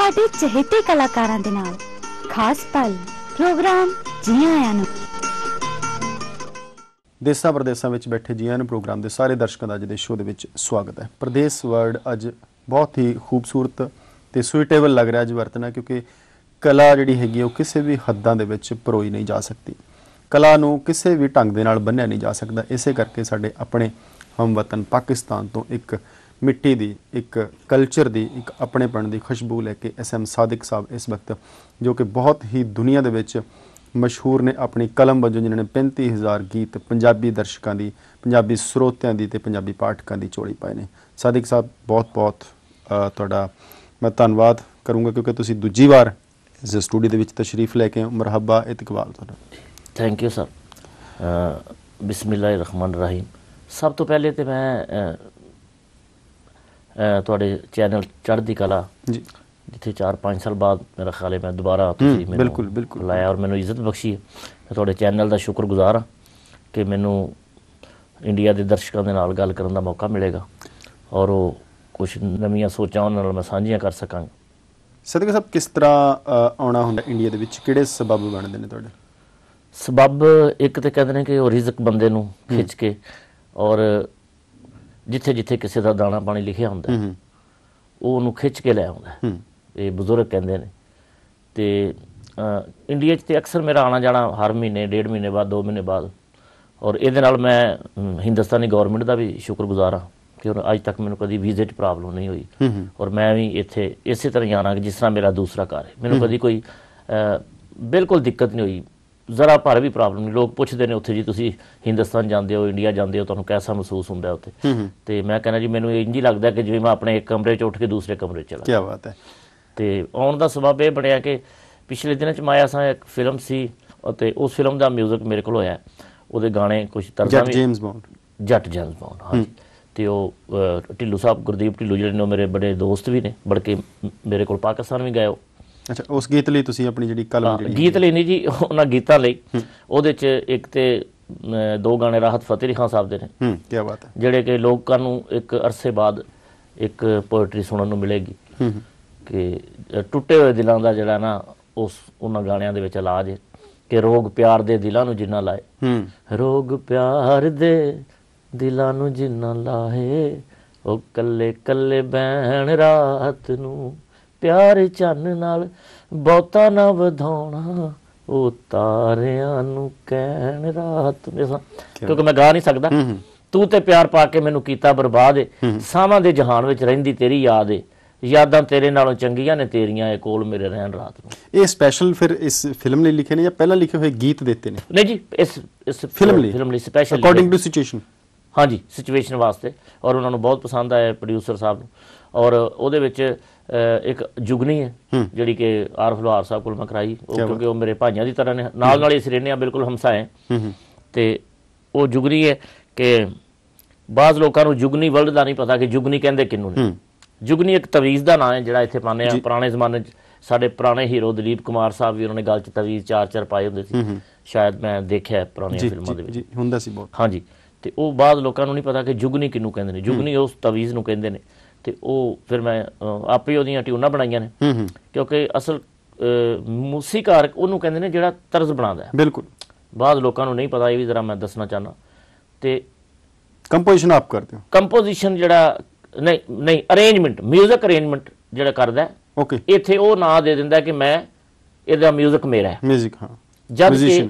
ਤੁਹਾਡੇ ਚਹੇਤੇ ਕਲਾਕਾਰਾਂ ਦੇ ਨਾਲ ਖਾਸ ਪਲ ਪ੍ਰੋਗਰਾਮ ਜੀਆਂ ਆਇਆਂ ਨੂੰ ਦੇਸਾਂ ਪ੍ਰਦੇਸਾਂ ਵਿੱਚ ਬੈਠੇ ਜੀਆਂ ਨੂੰ ਪ੍ਰੋਗਰਾਮ ਦੇ ਸਾਰੇ ਦਰਸ਼ਕਾਂ ਦਾ ਅੱਜ ਦੇ ਸ਼ੋਅ ਦੇ ਵਿੱਚ ਸਵਾਗਤ ਹੈ ਪ੍ਰਦੇਸ਼ ਵਰਡ ਅੱਜ ਬਹੁਤ ਹੀ ਖੂਬਸੂਰਤ ਤੇ ਸੁਈਟੇਬਲ ਲੱਗ ਰਿਹਾ ਅੱਜ ਵਰਤਣਾ ਕਿਉਂਕਿ ਕਲਾ ਜਿਹੜੀ ਹੈਗੀ ਉਹ ਕਿਸੇ ਵੀ ਹੱਦਾਂ ਦੇ ਵਿੱਚ ਪਰੋਈ ਨਹੀਂ ਜਾ ਸਕਦੀ ਕਲਾ ਨੂੰ ਕਿਸੇ ਵੀ ਢੰਗ ਦੇ ਨਾਲ ਬੰਨਿਆ ਨਹੀਂ ਜਾ ਸਕਦਾ ਇਸੇ ਕਰਕੇ ਸਾਡੇ ਆਪਣੇ ਹਮਵਤਨ ਪਾਕਿਸਤਾਨ ਤੋਂ ਇੱਕ ਮਿੱਟੀ ਦੀ ਇੱਕ ਕਲਚਰ ਦੀ ਇੱਕ ਆਪਣੇਪਣ ਦੀ ਖੁਸ਼ਬੂ ਲੈ ਕੇ ਐਸ ਐਮ ਸਾਦਿਕ ਸਾਹਿਬ ਇਸ ਵਕਤ ਜੋ ਕਿ ਬਹੁਤ ਹੀ ਦੁਨੀਆ ਦੇ ਵਿੱਚ ਮਸ਼ਹੂਰ ਨੇ ਆਪਣੀ ਕਲਮ ਵਜੋਂ ਜਿਨ੍ਹਾਂ ਨੇ 35000 ਗੀਤ ਪੰਜਾਬੀ ਦਰਸ਼ਕਾਂ ਦੀ ਪੰਜਾਬੀ ਸਰੋਤਿਆਂ ਦੀ ਤੇ ਪੰਜਾਬੀ ਪਾਠਕਾਂ ਦੀ ਚੋਲੀ ਪਾਏ ਨੇ ਸਾਦਿਕ ਸਾਹਿਬ ਬਹੁਤ-ਬਹੁਤ ਤੁਹਾਡਾ ਮੈਂ ਧੰਨਵਾਦ ਕਰੂੰਗਾ ਕਿਉਂਕਿ ਤੁਸੀਂ ਦੂਜੀ ਵਾਰ ਇਸ ਸਟੂਡੀਓ ਦੇ ਵਿੱਚ ਤਸ਼ਰੀਫ ਲੈ ਕੇ ਮਰਹਬਾ ਇਤਕਬਾਲ ਤੁਹਾਡਾ ਥੈਂਕ ਯੂ ਸਰ ਬਿਸਮਿਲ੍ਲਾਹਿਰ ਰਹਿਮਾਨ ਰਹੀਮ ਸਭ ਤੋਂ ਪਹਿਲੇ ਤੇ ਮੈਂ ਤੁਹਾਡੇ ਚੈਨਲ ਚੜ੍ਹਦੀ ਕਲਾ ਜੀ ਜਿੱਥੇ 4-5 ਸਾਲ ਬਾਅਦ ਮੇਰਾ ਖਿਆਲ ਹੈ ਮੈਂ ਦੁਬਾਰਾ ਤੁਸੀਂ ਮੈਨੂੰ ਬਿਲਕੁਲ ਬਿਲਕੁਲ ਲਾਇਆ ਔਰ ਮੈਨੂੰ ਇੱਜ਼ਤ ਬਖਸ਼ੀ ਮੈਂ ਤੁਹਾਡੇ ਚੈਨਲ ਦਾ ਸ਼ੁਕਰਗੁਜ਼ਾਰ ਹਾਂ ਕਿ ਮੈਨੂੰ ਇੰਡੀਆ ਦੇ ਦਰਸ਼ਕਾਂ ਦੇ ਨਾਲ ਗੱਲ ਕਰਨ ਦਾ ਮੌਕਾ ਮਿਲੇਗਾ ਔਰ ਉਹ ਕੁਝ ਨਵੀਆਂ ਸੋਚਾਂ ਉਹਨਾਂ ਨਾਲ ਮੈਂ ਸਾਂਝੀਆਂ ਕਰ ਸਕਾਂ ਸਦਕੇ ਸਭ ਕਿਸ ਤਰ੍ਹਾਂ ਆਉਣਾ ਹੁੰਦਾ ਇੰਡੀਆ ਦੇ ਵਿੱਚ ਕਿਹੜੇ ਸਬਬ ਬਣਦੇ ਨੇ ਤੁਹਾਡੇ ਸਬਬ ਇੱਕ ਤੇ ਕਹਿੰਦੇ ਨੇ ਕਿ ਉਹ ਰਿਜ਼ਕ ਬੰਦੇ ਨੂੰ ਖਿੱਚ ਕੇ ਔਰ ਜਿੱਥੇ ਜਿੱਥੇ ਕਿਸੇ ਦਾ ਦਾਣਾ ਪਾਣੀ ਲਿਖਿਆ ਹੁੰਦਾ ਉਹ ਉਹਨੂੰ ਖਿੱਚ ਕੇ ਲੈ ਆਉਂਦਾ ਇਹ ਬਜ਼ੁਰਗ ਕਹਿੰਦੇ ਨੇ ਤੇ ਇੰਡੀਆ 'ਚ ਤੇ ਅਕਸਰ ਮੇਰਾ ਆਣਾ ਜਾਣਾ ਹਰ ਮਹੀਨੇ ਡੇਢ ਮਹੀਨੇ ਬਾਅਦ 2 ਮਹੀਨੇ ਬਾਅਦ ਔਰ ਇਹਦੇ ਨਾਲ ਮੈਂ ਹਿੰਦੁਸਤਾਨੀ ਗਵਰਨਮੈਂਟ ਦਾ ਵੀ ਸ਼ੁਕਰਗੁਜ਼ਾਰ ਹਾਂ ਕਿ ਅੱਜ ਤੱਕ ਮੈਨੂੰ ਕਦੀ ਵੀਜ਼ੇ 'ਚ ਪ੍ਰੋਬਲਮ ਨਹੀਂ ਹੋਈ ਔਰ ਮੈਂ ਵੀ ਇੱਥੇ ਇਸੇ ਤਰ੍ਹਾਂ ਜਾਣਾ ਜਿਸ ਤਰ੍ਹਾਂ ਮੇਰਾ ਦੂਸਰਾ ਘਰ ਹੈ ਮੈਨੂੰ ਕਦੀ ਕੋਈ ਬਿਲਕੁਲ ਦਿੱਕਤ ਨਹੀਂ ਹੋਈ ਜ਼ਰਾ ਭਰ ਵੀ ਪ੍ਰੋਬਲਮ ਨਹੀਂ ਲੋਕ ਪੁੱਛਦੇ ਨੇ ਉੱਥੇ ਜੀ ਤੁਸੀਂ ਹਿੰਦੁਸਤਾਨ ਜਾਂਦੇ ਹੋ ਇੰਡੀਆ ਜਾਂਦੇ ਹੋ ਤੁਹਾਨੂੰ ਕੈਸਾ ਮਹਿਸੂਸ ਹੁੰਦਾ ਉੱਥੇ ਤੇ ਮੈਂ ਕਹਿੰਦਾ ਜੀ ਮੈਨੂੰ ਇੰਜ ਹੀ ਲੱਗਦਾ ਕਿ ਜਿਵੇਂ ਮੈਂ ਆਪਣੇ ਇੱਕ ਕਮਰੇ 'ਚ ਉੱਠ ਕੇ ਦੂਸਰੇ ਕਮਰੇ 'ਚ ਚਲਾ ਕੀ ਬਾਤ ਹੈ ਤੇ ਆਉਣ ਦਾ ਸਬਬ ਇਹ ਬਣਿਆ ਕਿ ਪਿਛਲੇ ਦਿਨਾਂ 'ਚ ਮਾਇਆ ਸਾਂ ਇੱਕ ਫਿਲਮ ਸੀ ਅਤੇ ਉਸ ਫਿਲਮ ਦਾ 뮤직 ਮੇਰੇ ਕੋਲ ਹੋਇਆ ਉਹਦੇ ਗਾਣੇ ਕੁਝ ਤਰ੍ਹਾਂ ਵੀ Jatt James Bond Jatt James Bond ਹਾਂ ਤੇ ਉਹ ਢਿੱਲੂ ਸਾਹਿਬ ਗੁਰਦੀਪ ਢਿੱਲੂ ਜਿਹੜੇ ਨੇ ਮੇਰੇ ਬੜੇ ਦੋਸਤ ਵੀ ਨੇ ਬੜਕੇ ਮੇਰੇ ਕੋਲ ਪਾਕਿਸਤਾਨ ਵੀ ਗਏ ਅੱਛਾ ਉਸ ਗੀਤ ਲਈ ਤੁਸੀਂ ਆਪਣੀ ਜਿਹੜੀ ਕਲਮ ਜਿਹੜੀ ਗੀਤ ਲਈ ਨਹੀਂ ਜੀ ਉਹਨਾਂ ਗੀਤਾਂ ਲਈ ਉਹਦੇ 'ਚ ਇੱਕ ਤੇ ਦੋ ਗਾਣੇ ਰਾਹਤ ਫਤਿਹ ਅਲੀ ਖਾਨ ਸਾਹਿਬ ਦੇ ਨੇ ਹੂੰ ਕੀ ਬਾਤ ਹੈ ਜਿਹੜੇ ਕਿ ਲੋਕਾਂ ਨੂੰ ਇੱਕ ਅਰਸੇ ਬਾਅਦ ਇੱਕ ਪੋਇਟਰੀ ਸੁਣਨ ਨੂੰ ਮਿਲੇਗੀ ਹੂੰ ਕਿ ਟੁੱਟੇ ਹੋਏ ਦਿਲਾਂ ਦਾ ਜਿਹੜਾ ਨਾ ਉਸ ਉਹਨਾਂ ਗਾਣਿਆਂ ਦੇ ਵਿੱਚ ਇਲਾਜ ਹੈ ਕਿ ਰੋਗ ਪਿਆਰ ਦੇ ਦਿਲਾਂ ਨੂੰ ਜਿੰਨਾ ਲਾਏ ਹੂੰ ਰੋਗ ਪਿਆਰ ਦੇ ਦਿਲਾਂ ਨੂੰ ਜਿੰਨਾ ਲਾਏ ਉਹ ਕੱਲੇ ਕੱਲੇ ਬਹਿਣ ਰਾਤ ਨੂੰ ਪਿਆਰ ਚੰਨ ਨਾਲ ਬਹੁਤਾ ਨਾ ਵਧਾਉਣਾ ਉਹ ਤਾਰਿਆਂ ਨੂੰ ਕਹਿਣ ਰਾਤ ਮੇਰਾ ਕਿਉਂਕਿ ਮੈਂ ਗਾ ਨਹੀਂ ਸਕਦਾ ਤੂੰ ਤੇ ਪਿਆਰ ਪਾ ਕੇ ਮੈਨੂੰ ਕੀਤਾ ਬਰਬਾਦ ਏ ਸਾਵਾਂ ਦੇ ਜਹਾਨ ਵਿੱਚ ਰਹਿੰਦੀ ਤੇਰੀ ਯਾਦ ਏ ਯਾਦਾਂ ਤੇਰੇ ਨਾਲੋਂ ਚੰਗੀਆਂ ਨੇ ਤੇਰੀਆਂ ਇਹ ਕੋਲ ਮੇਰੇ ਰਹਿਣ ਰਾਤ ਨੂੰ ਇਹ ਸਪੈਸ਼ਲ ਫਿਰ ਇਸ ਫਿਲਮ ਲਈ ਲਿਖੇ ਨੇ ਜਾਂ ਪਹਿਲਾਂ ਲਿਖੇ ਹੋਏ ਗੀਤ ਦਿੱਤੇ ਨੇ ਨਹੀਂ ਜੀ ਇਸ ਇਸ ਫਿਲਮ ਲਈ ਫਿਲਮ ਲਈ ਸਪੈਸ਼ਲ ਅਕੋਰਡਿੰਗ ਟੂ ਸਿਚੁਏਸ਼ਨ ਹਾਂਜੀ ਸਿਚੁਏਸ਼ਨ ਵਾਸਤੇ ਔਰ ਉਹਨਾਂ ਨੂੰ ਬਹੁਤ ਪਸੰਦ ਆਇਆ ਪ੍ਰੋਡਿਊਸਰ ਸਾਹਿਬ ਨੂੰ ਔਰ ਉਹਦੇ ਵਿੱਚ ਇੱਕ ਜੁਗਨੀ ਹੈ ਜਿਹੜੀ ਕਿ ਆਰਫ ਲੋਹਾਰ ਸਾਹਿਬ ਕੋਲ ਮੈਂ ਕਰਾਈ ਉਹ ਕਿਉਂਕਿ ਉਹ ਮੇਰੇ ਭਾਈਆਂ ਦੀ ਤਰ੍ਹਾਂ ਨੇ ਨਾਲ ਨਾਲ ਹੀ ਸਿਰੇਨੇ ਆ ਬਿਲਕੁਲ ਹਮਸਾਏ ਤੇ ਉਹ ਜੁਗਨੀ ਹੈ ਕਿ ਬਾਜ਼ ਲੋਕਾਂ ਨੂੰ ਜੁਗਨੀ ਵਰਲਡ ਦਾ ਨਹੀਂ ਪਤਾ ਕਿ ਜੁਗਨੀ ਕਹਿੰਦੇ ਕਿੰਨੂੰ ਨੇ ਜੁਗਨੀ ਇੱਕ ਤਵੀਜ਼ ਦਾ ਨਾਮ ਹੈ ਜਿਹੜਾ ਇੱਥੇ ਪਾਉਂਦੇ ਆ ਪੁਰਾਣੇ ਜ਼ਮਾਨੇ 'ਚ ਸਾਡੇ ਪੁਰਾਣੇ ਹੀਰੋ ਦਲੀਪ ਕੁਮਾਰ ਸਾਹਿਬ ਵੀ ਉਹਨਾਂ ਨੇ ਗੱਲ 'ਚ ਤਵੀਜ਼ ਚਾਰ ਚਾਰ ਪਾਏ ਹੁੰਦੇ ਸੀ ਸ਼ਾਇਦ ਮੈਂ ਦੇਖਿਆ ਪੁਰਾਣੀਆਂ ਫਿਲਮਾਂ ਦੇ ਵਿੱਚ ਜੀ ਹੁੰਦਾ ਸੀ ਬਹੁਤ ਹਾਂਜੀ ਤੇ ਉਹ ਬਾਅਦ ਲੋਕਾਂ ਨੂੰ ਨਹੀਂ ਪਤਾ ਕਿ ਜੁਗਨੀ ਕਿੰਨੂੰ ਕਹਿੰਦੇ ਨੇ ਜੁਗਨੀ ਉਸ ਤਵੀਜ਼ ਨੂੰ ਕਹਿੰਦੇ ਨੇ ਤੇ ਉਹ ਫਿਰ ਮੈਂ ਆਪੇ ਉਹਦੀਆਂ ਟਿਊਨਾਂ ਬਣਾਈਆਂ ਨੇ ਹੂੰ ਹੂੰ ਕਿਉਂਕਿ ਅਸਲ ਮੂਸੀਕਾਰ ਉਹਨੂੰ ਕਹਿੰਦੇ ਨੇ ਜਿਹੜਾ ਤਰਜ਼ ਬਣਾਉਂਦਾ ਹੈ ਬਿਲਕੁਲ ਬਾਅਦ ਲੋਕਾਂ ਨੂੰ ਨਹੀਂ ਪਤਾ ਇਹ ਵੀ ਜ਼ਰਾ ਮੈਂ ਦੱਸਣਾ ਚਾਹਨਾ ਤੇ ਕੰਪੋਜੀਸ਼ਨ ਆਪ ਕਰਦੇ ਹੋ ਕੰਪੋਜੀਸ਼ਨ ਜਿਹੜਾ ਨਹੀਂ ਨਹੀਂ ਅਰੇਂਜਮੈਂਟ 뮤직 ਅਰੇਂਜਮੈਂਟ ਜਿਹੜਾ ਕਰਦਾ ਓਕੇ ਇੱਥੇ ਉਹ ਨਾਂ ਦੇ ਦਿੰਦਾ ਕਿ ਮੈਂ ਇਹਦਾ 뮤직 ਮੇਰਾ ਹੈ 뮤직 ਹਾਂ ਜਦ ਕਿ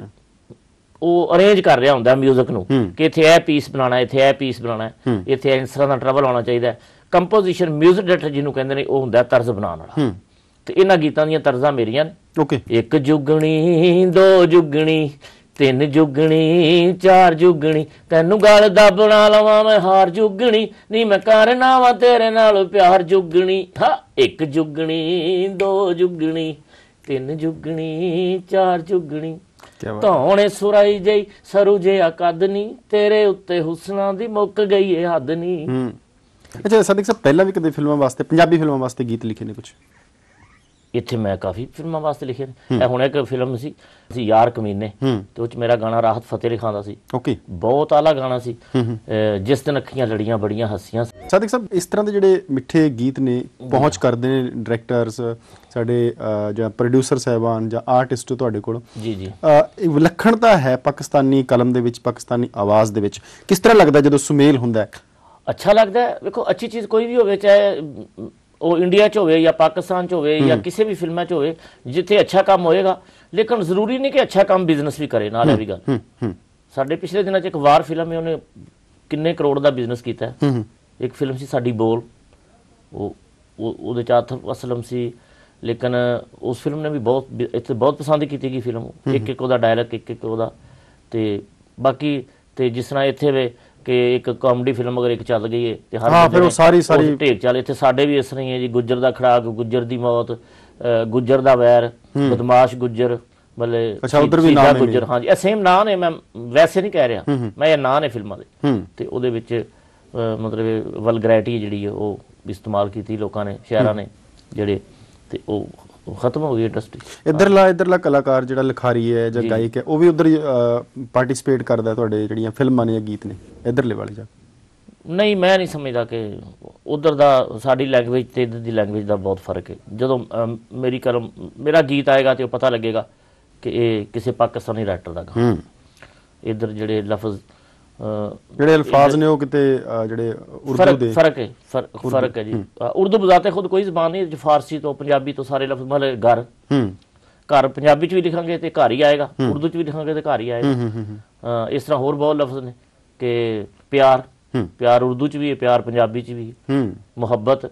ਉਹ ਅਰੇਂਜ ਕਰ ਰਿਹਾ ਹੁੰਦਾ 뮤직 ਨੂੰ ਕਿ ਇੱਥੇ ਇਹ ਪੀਸ ਬਣਾਉਣਾ ਇੱਥੇ ਇਹ ਪੀਸ ਬਣਾਉਣਾ ਇੱਥੇ ਇਸ ਤਰ੍ਹਾਂ ਦਾ ਟਰਬਲ ਆਉਣਾ ਚਾਹੀਦਾ ਕੰਪੋਜੀਸ਼ਨ 뮤직 ਡਾਟਾ ਜਿਹਨੂੰ ਕਹਿੰਦੇ ਨੇ ਉਹ ਹੁੰਦਾ ਤਰਜ਼ ਬਣਾਉਣ ਵਾਲਾ ਤੇ ਇਹਨਾਂ ਗੀਤਾਂ ਦੀਆਂ ਤਰਜ਼ਾਂ ਮੇਰੀਆਂ ਨੇ ਓਕੇ ਇੱਕ ਜੁਗਣੀ ਦੋ ਜੁਗਣੀ ਤਿੰਨ ਜੁਗਣੀ ਚਾਰ ਜੁਗਣੀ ਤੈਨੂੰ ਗਲ ਦਾ ਬਣਾ ਲਵਾਂ ਮੈਂ ਹਾਰ ਜੁਗਣੀ ਨਹੀਂ ਮੈਂ ਕਰਨਾ ਵਾ ਤੇਰੇ ਨਾਲ ਪਿਆਰ ਜੁਗਣੀ ਹਾ ਇੱਕ ਜੁਗਣੀ ਦੋ ਜੁਗਣੀ ਤਿੰਨ ਜੁਗਣੀ ਚਾਰ ਜੁਗਣੀ ਧੌਣੇ ਸੁਰਾਈ ਜਈ ਸਰੂ ਜੇ ਅਕਦਨੀ ਤੇਰੇ ਉੱਤੇ ਹੁਸਨਾ ਦੀ ਮੁੱਕ ਗਈ ਏ ਹੱਦ ਨਹੀਂ ਅੱਛਾ ਸਦਿਕ ਸਾਹਿਬ ਪਹਿਲਾਂ ਵੀ ਕਦੇ ਫਿਲਮਾਂ ਵਾਸਤੇ ਪੰਜਾਬੀ ਫਿਲਮਾਂ ਵਾਸਤੇ ਗੀਤ ਲਿਖੇ ਨੇ ਕੁਝ ਇੱਥੇ ਮੈਂ ਕਾਫੀ ਫਿਲਮਾਂ ਵਾਸਤੇ ਲਿਖੇ ਨੇ ਇਹ ਹੁਣ ਇੱਕ ਫਿਲਮ ਸੀ ਸੀ ਯਾਰ ਕਮੀਨੇ ਤੇ ਉੱਚ ਮੇਰਾ ਗਾਣਾ ਰਾਹਤ ਫਤਿਹ ਲਿਖਾਂ ਦਾ ਸੀ ਓਕੇ ਬਹੁਤ ਆਲਾ ਗਾਣਾ ਸੀ ਜਿਸ ਦਿਨ ਅੱਖੀਆਂ ਲੜੀਆਂ ਬੜੀਆਂ ਹੱਸੀਆਂ ਸਾਦਿਕ ਸਾਹਿਬ ਇਸ ਤਰ੍ਹਾਂ ਦੇ ਜਿਹੜੇ ਮਿੱਠੇ ਗੀਤ ਨੇ ਪਹੁੰਚ ਕਰਦੇ ਨੇ ਡਾਇਰੈਕਟਰਸ ਸਾਡੇ ਜਾਂ ਪ੍ਰੋਡਿਊਸਰ ਸਹਿਬਾਨ ਜਾਂ ਆਰਟਿਸਟ ਤੁਹਾਡੇ ਕੋਲ ਜੀ ਜੀ ਵਿਲੱਖਣਤਾ ਹੈ ਪਾਕਿਸਤਾਨੀ ਕਲਮ ਦੇ ਵਿੱਚ ਪਾਕਿਸਤਾਨੀ ਆਵਾਜ਼ ਦੇ ਵਿੱਚ ਕਿਸ ਤਰ੍ਹਾਂ ਲੱਗਦਾ ਜਦੋਂ ਸੁਮੇਲ ਹੁੰਦਾ ਹੈ ਅੱਛਾ ਲੱਗਦਾ ਵੇਖੋ ਅੱਛੀ ਚੀਜ਼ ਕੋਈ ਵੀ ਹੋਵੇ ਚਾਹੇ ਉਹ ਇੰਡੀਆ 'ਚ ਹੋਵੇ ਜਾਂ ਪਾਕਿਸਤਾਨ 'ਚ ਹੋਵੇ ਜਾਂ ਕਿਸੇ ਵੀ ਫਿਲਮਾਂ 'ਚ ਹੋਵੇ ਜਿੱਥੇ ਅੱਛਾ ਕੰਮ ਹੋਏਗਾ ਲੇਕਿਨ ਜ਼ਰੂਰੀ ਨਹੀਂ ਕਿ ਅੱਛਾ ਕੰਮ ਬਿਜ਼ਨਸ ਵੀ ਕਰੇ ਨਾਲ ਇਹ ਵੀ ਗੱਲ ਸਾਡੇ ਪਿਛਲੇ ਦਿਨਾਂ 'ਚ ਇੱਕ ਵਾਰ ਫਿਲਮ ਹੈ ਉਹਨੇ ਕਿੰਨੇ ਕਰੋੜ ਦਾ ਬਿਜ਼ਨਸ ਕੀਤਾ ਇੱਕ ਫਿਲਮ ਸੀ ਸਾਡੀ ਬੋਲ ਉਹ ਉਹਦੇ ਚ ਆਥਰ ਅਸਲਮ ਸੀ ਲੇਕਿਨ ਉਸ ਫਿਲਮ ਨੇ ਵੀ ਬਹੁਤ ਇੱਥੇ ਬਹੁਤ ਪਸੰਦ ਕੀਤੀ ਗਈ ਫਿਲਮ ਇੱਕ ਇੱਕ ਉਹਦਾ ਡਾਇਲੌਗ ਇੱਕ ਇੱਕ ਉਹਦਾ ਤੇ ਬਾਕੀ ਤੇ ਜਿਸ ਤਰ੍ਹਾਂ ਇੱਥੇ ਵੇ ਕਿ ਇੱਕ ਕਾਮੇਡੀ ਫਿਲਮ ਅਗਰ ਇੱਕ ਚੱਲ ਗਈ ਏ ਤੇ ਹਰ ਹਾਂ ਫਿਰ ਉਹ ਸਾਰੀ ਸਾਰੀ ਢੇਕ ਚੱਲ ਇੱਥੇ ਸਾਡੇ ਵੀ ਇਸ ਤਰ੍ਹਾਂ ਹੀ ਹੈ ਜੀ ਗੁੱਜਰ ਦਾ ਖੜਾਕ ਗੁੱਜਰ ਦੀ ਮੌਤ ਗੁੱਜਰ ਦਾ ਵੈਰ ਬਦਮਾਸ਼ ਗੁੱਜਰ ਮਲੇ ਅੱਛਾ ਉਧਰ ਵੀ ਨਾਮ ਗੁੱਜਰ ਹਾਂਜੀ ਇਹ ਸੇਮ ਨਾਂ ਨੇ ਮੈਂ ਵੈਸੇ ਨਹੀਂ ਕਹਿ ਰਿਹਾ ਮੈਂ ਇਹ ਨਾਂ ਨੇ ਫਿਲਮਾਂ ਦੇ ਤੇ ਉਹਦੇ ਵਿੱਚ ਮਤਲਬ ਵਲਗਰੈਟੀ ਜਿਹੜੀ ਹੈ ਉਹ ਇਸਤੇਮਾਲ ਕੀਤੀ ਲੋਕਾਂ ਨੇ ਸ਼ਹਿਰਾਂ ਨੇ ਜਿਹੜੇ ਤੇ ਉਹ ਉਹ ਖਤਮ ਹੋ ਗਈ ਇੰਡਸਟਰੀ ਇਧਰਲਾ ਇਧਰਲਾ ਕਲਾਕਾਰ ਜਿਹੜਾ ਲਿਖਾਰੀ ਹੈ ਜਾਂ ਗਾਇਕ ਹੈ ਉਹ ਵੀ ਉਧਰ ਪਾਰਟਿਸਿਪੇਟ ਕਰਦਾ ਤੁਹਾਡੇ ਜਿਹੜੀਆਂ ਫਿਲਮਾਂ ਨੇ ਜਾਂ ਗੀਤ ਨੇ ਇਧਰਲੇ ਵਾਲੇ ਜਾ ਨਹੀਂ ਮੈਂ ਨਹੀਂ ਸਮਝਦਾ ਕਿ ਉਧਰ ਦਾ ਸਾਡੀ ਲੈਂਗੁਏਜ ਤੇ ਇਧਰ ਦੀ ਲੈਂਗੁਏਜ ਦਾ ਬਹੁਤ ਫਰਕ ਹੈ ਜਦੋਂ ਮੇਰੀ ਕਰਮ ਮੇਰਾ ਗੀਤ ਆਏਗਾ ਤੇ ਉਹ ਪਤਾ ਲੱਗੇਗਾ ਕਿ ਇਹ ਕਿਸੇ ਪਾਕਿਸਤਾਨੀ ਰਾਈਟਰ ਦਾ ਗਾਣਾ ਹੂੰ ਇਧਰ ਜਿਹੜੇ ਲਫ਼ਜ਼ ਜਿਹੜੇ ਅਲਫਾਜ਼ ਨੇ ਉਹ ਕਿਤੇ ਜਿਹੜੇ ਉਰਦੂ ਦੇ ਫਰਕ ਹੈ ਫਰਕ ਹੈ ਜੀ ਉਰਦੂ ਬਜ਼ਾਤੇ ਖੁਦ ਕੋਈ ਜ਼ਬਾਨ ਨਹੀਂ ਫਾਰਸੀ ਤੋਂ ਪੰਜਾਬੀ ਤੋਂ ਸਾਰੇ ਲਫ਼ਜ਼ ਮਤਲਬ ਘਰ ਹੂੰ ਘਰ ਪੰਜਾਬੀ ਚ ਵੀ ਲਿਖਾਂਗੇ ਤੇ ਘਰ ਹੀ ਆਏਗਾ ਉਰਦੂ ਚ ਵੀ ਲਿਖਾਂਗੇ ਤੇ ਘਰ ਹੀ ਆਏਗਾ ਇਸ ਤਰ੍ਹਾਂ ਹੋਰ ਬਹੁਤ ਲਫ਼ਜ਼ ਨੇ ਕਿ ਪਿਆਰ ਪਿਆਰ ਉਰਦੂ ਚ ਵੀ ਹੈ ਪਿਆਰ ਪੰਜਾਬੀ ਚ ਵੀ ਹੈ ਮੁਹੱਬਤ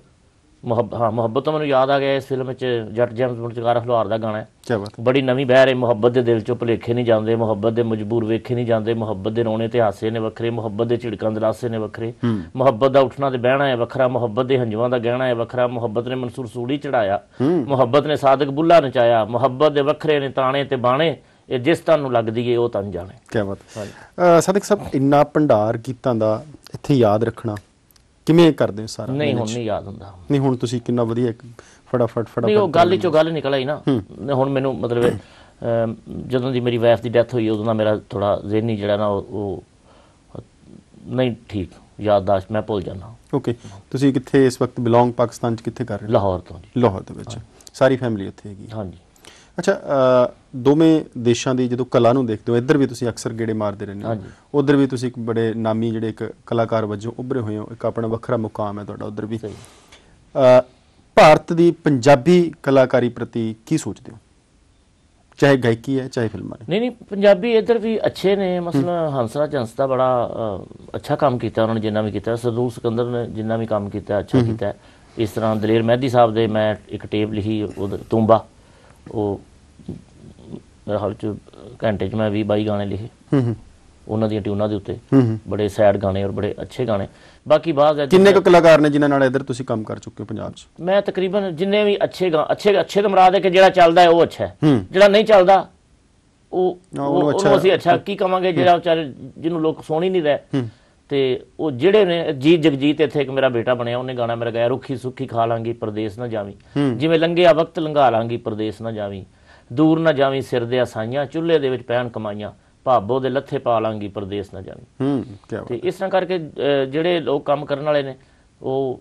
ਮੁਹੱਬਤ ਹਾਂ ਮੁਹੱਬਤ ਤੋਂ ਮੈਨੂੰ ਯਾਦ ਆ ਗਿਆ ਇਸ ਫਿਲਮ ਵਿੱਚ ਜੱਟ ਜੈਮਸ ਬੁੰਡ ਚਕਾਰਾ ਹਲਵਾਰ ਦਾ ਗਾਣਾ ਹੈ ਬੜੀ ਨਵੀਂ ਬਹਿ ਰਹੀ ਮੁਹੱਬਤ ਦੇ ਦਿਲ ਚੋਂ ਭੁਲੇਖੇ ਨਹੀਂ ਜਾਂਦੇ ਮੁਹੱਬਤ ਦੇ ਮਜਬੂਰ ਵੇਖੇ ਨਹੀਂ ਜਾਂਦੇ ਮੁਹੱਬਤ ਦੇ ਰੋਣੇ ਤੇ ਹਾਸੇ ਨੇ ਵੱਖਰੇ ਮੁਹੱਬਤ ਦੇ ਝਿੜਕਾਂ ਲਾਸੇ ਨੇ ਵੱਖਰੇ ਮੁਹੱਬਤ ਦਾ ਉੱਠਣਾ ਤੇ ਬਹਿਣਾ ਹੈ ਵੱਖਰਾ ਮੁਹੱਬਤ ਦੇ ਹੰਝੂਆਂ ਦਾ ਗਹਿਣਾ ਹੈ ਵੱਖਰਾ ਮੁਹੱਬਤ ਨੇ ਮਨਸੂਰ ਸੂੜੀ ਚੜਾਇਆ ਮੁਹੱਬਤ ਨੇ ਸਾਦਕ ਬੁੱਲਾ ਨਚਾਇਆ ਮੁਹੱਬਤ ਦੇ ਵੱਖਰੇ ਨੇ ਤਾਣੇ ਤੇ ਬਾਣੇ ਇਹ ਜਿਸ ਤੁਹਾਨੂੰ ਲੱਗਦੀ ਏ ਉਹ ਤਾਂ ਜਾਣੇ ਕੀ ਬਾਤ ਸਾਦਕ ਸਾਹਿਬ ਇੰਨਾ ਭੰਡਾਰ ਗੀਤਾਂ ਦਾ ਇੱਥੇ ਯਾਦ ਰੱਖਣਾ ਕਿਵੇਂ ਕਰਦੇ ਹੋ ਸਾਰਾ ਨਹੀਂ ਹੁਣ ਨਹੀਂ ਯਾਦ ਹੁੰਦਾ ਨਹੀਂ ਹੁਣ ਤੁਸੀਂ ਕਿੰਨਾ ਵਧੀਆ ਇੱਕ ਫਟਾਫਟ ਫਟਾਫਟ ਨਹੀਂ ਉਹ ਗੱਲ ਹੀ ਚੋਂ ਗੱਲ ਨਿਕਲ ਆਈ ਨਾ ਹੁਣ ਮੈਨੂੰ ਮਤਲਬ ਜਦੋਂ ਦੀ ਮੇਰੀ ਵਾਈਫ ਦੀ ਡੈਥ ਹੋਈ ਉਦੋਂ ਦਾ ਮੇਰਾ ਥੋੜਾ ਜ਼ਿਹਨੀ ਜਿਹੜਾ ਨਾ ਉਹ ਨਹੀਂ ਠੀਕ ਯਾਦਦਾਸ਼ਤ ਮੈਂ ਭੁੱਲ ਜਾਂਦਾ ਓਕੇ ਤੁਸੀਂ ਕਿੱਥੇ ਇਸ ਵਕਤ ਬਿਲੋਂਗ ਪਾਕਿਸਤਾਨ ਚ ਕਿੱਥੇ ਕਰ ਰਹੇ ਲਾਹੌਰ ਤੋਂ ਜੀ ਲਾਹੌਰ ਦੇ ਵਿੱਚ ਸਾਰੀ ਫੈਮਿਲੀ ਉੱਥੇ ਹੈਗੀ ਹਾਂਜੀ ਅੱਛਾ ਦੋਵੇਂ ਦੇਸ਼ਾਂ ਦੀ ਜਦੋਂ ਕਲਾ ਨੂੰ ਦੇਖਦੇ ਹੋ ਇੱਧਰ ਵੀ ਤੁਸੀਂ ਅਕਸਰ ਗੇੜੇ ਮਾਰਦੇ ਰਹਿੰਦੇ ਹੋ ਉਧਰ ਵੀ ਤੁਸੀਂ ਇੱਕ ਬੜੇ ਨਾਮੀ ਜਿਹੜੇ ਇੱਕ ਕਲਾਕਾਰ ਵਜੋਂ ਉੱਭਰੇ ਹੋਏ ਹੋ ਇੱਕ ਆਪਣਾ ਵੱਖਰਾ ਮੁਕਾਮ ਹੈ ਤੁਹਾਡਾ ਉਧਰ ਵੀ ਭਾਰਤ ਦੀ ਪੰਜਾਬੀ ਕਲਾਕਾਰੀ ਪ੍ਰਤੀ ਕੀ ਸੋਚਦੇ ਹੋ ਚਾਹੇ ਗਾਇਕੀ ਹੈ ਚਾਹੇ ਫਿਲਮਾਂ ਨੇ ਨਹੀਂ ਨਹੀਂ ਪੰਜਾਬੀ ਇੱਧਰ ਵੀ ਅੱਛੇ ਨੇ ਮਸਲਾ ਹੰਸਰਾ ਚੰਸ ਦਾ ਬੜਾ ਅੱਛਾ ਕੰਮ ਕੀਤਾ ਉਹਨਾਂ ਨੇ ਜਿੰਨਾ ਵੀ ਕੀਤਾ ਸਰਦੂਲ ਸਿਕੰਦਰ ਨੇ ਜਿੰਨਾ ਵੀ ਕੰਮ ਕੀਤਾ ਅੱਛਾ ਕੀਤਾ ਇਸ ਤਰ੍ਹਾਂ ਦਲੇਰ ਮਹਿਦੀ ਸਾਹਿਬ ਦੇ ਮੈਂ ਇੱਕ ਟੇਪ ਲਿਖੀ ਉਹ ਤੁੰਬਾ ਉਹ ਮੇਰੇ ਹਾਲ ਚ ਘੰਟੇ ਚ ਮੈਂ 20 22 ਗਾਣੇ ਲਿਖੇ ਹੂੰ ਹੂੰ ਉਹਨਾਂ ਦੀਆਂ ਟਿਊਨਾਂ ਦੇ ਉੱਤੇ ਬੜੇ ਸੈਡ ਗਾਣੇ ਔਰ ਬੜੇ ਅੱਛੇ ਗਾਣੇ ਬਾਕੀ ਬਾਅਦ ਕਿੰਨੇ ਕੁ ਕਲਾਕਾਰ ਨੇ ਜਿਨ੍ਹਾਂ ਨਾਲ ਇਧਰ ਤੁਸੀਂ ਕੰਮ ਕਰ ਚੁੱਕੇ ਹੋ ਪੰਜਾਬ 'ਚ ਮੈਂ ਤਕਰੀਬਨ ਜਿੰਨੇ ਵੀ ਅੱਛੇ ਅੱਛੇ ਅੱਛੇ ਦਾ ਮਰਾਦ ਹੈ ਕਿ ਜਿਹੜਾ ਚੱਲਦਾ ਹੈ ਉਹ ਅੱਛਾ ਹੈ ਜਿਹੜਾ ਨਹੀਂ ਚੱਲਦਾ ਉਹ ਉਹ ਅੱਛਾ ਕੀ ਕਵਾਂਗੇ ਜਿਹੜਾ ਵਿਚਾਰੇ ਜਿਹਨੂੰ ਲੋਕ ਸੁਣ ਹੀ ਨਹੀਂ ਰਹੇ ਤੇ ਉਹ ਜਿਹੜੇ ਨੇ ਜੀ ਜਗਜੀਤ ਇੱਥੇ ਇੱਕ ਮੇਰਾ ਬੇਟਾ ਬਣਿਆ ਉਹਨੇ ਗਾਣਾ ਮੇਰਾ ਗਾਇਆ ਰੁੱਖੀ ਸੁੱਖੀ ਖਾ ਲਾਂਗੀ ਪਰਦੇਸ ਨਾ ਜਾਵੀਂ ਜਿਵੇਂ ਆ ਵਕਤ ਲੰਘਾ ਲਾਂਗੀ ਪਰਦੇਸ ਨਾ ਜਾਵੀਂ ਦੂਰ ਨਾ ਜਾਵੀਂ ਸਿਰ ਦੇ ਅਸਾਈਆਂ ਚੁੱਲ੍ਹੇ ਦੇ ਵਿੱਚ ਪੈਣ ਕਮਾਈਆਂ ਭਾਬੋ ਦੇ ਲੱਥੇ ਪਾ ਲਾਂਗੀ ਪਰਦੇਸ ਨਾ ਜਾਵੀਂ ਹੂੰ ਕੀ ਬਾਤ ਤੇ ਇਸ ਤਰ੍ਹਾਂ ਕਰਕੇ ਜਿਹੜੇ ਲੋਕ ਕੰਮ ਕਰਨ ਵਾਲੇ ਨੇ ਉਹ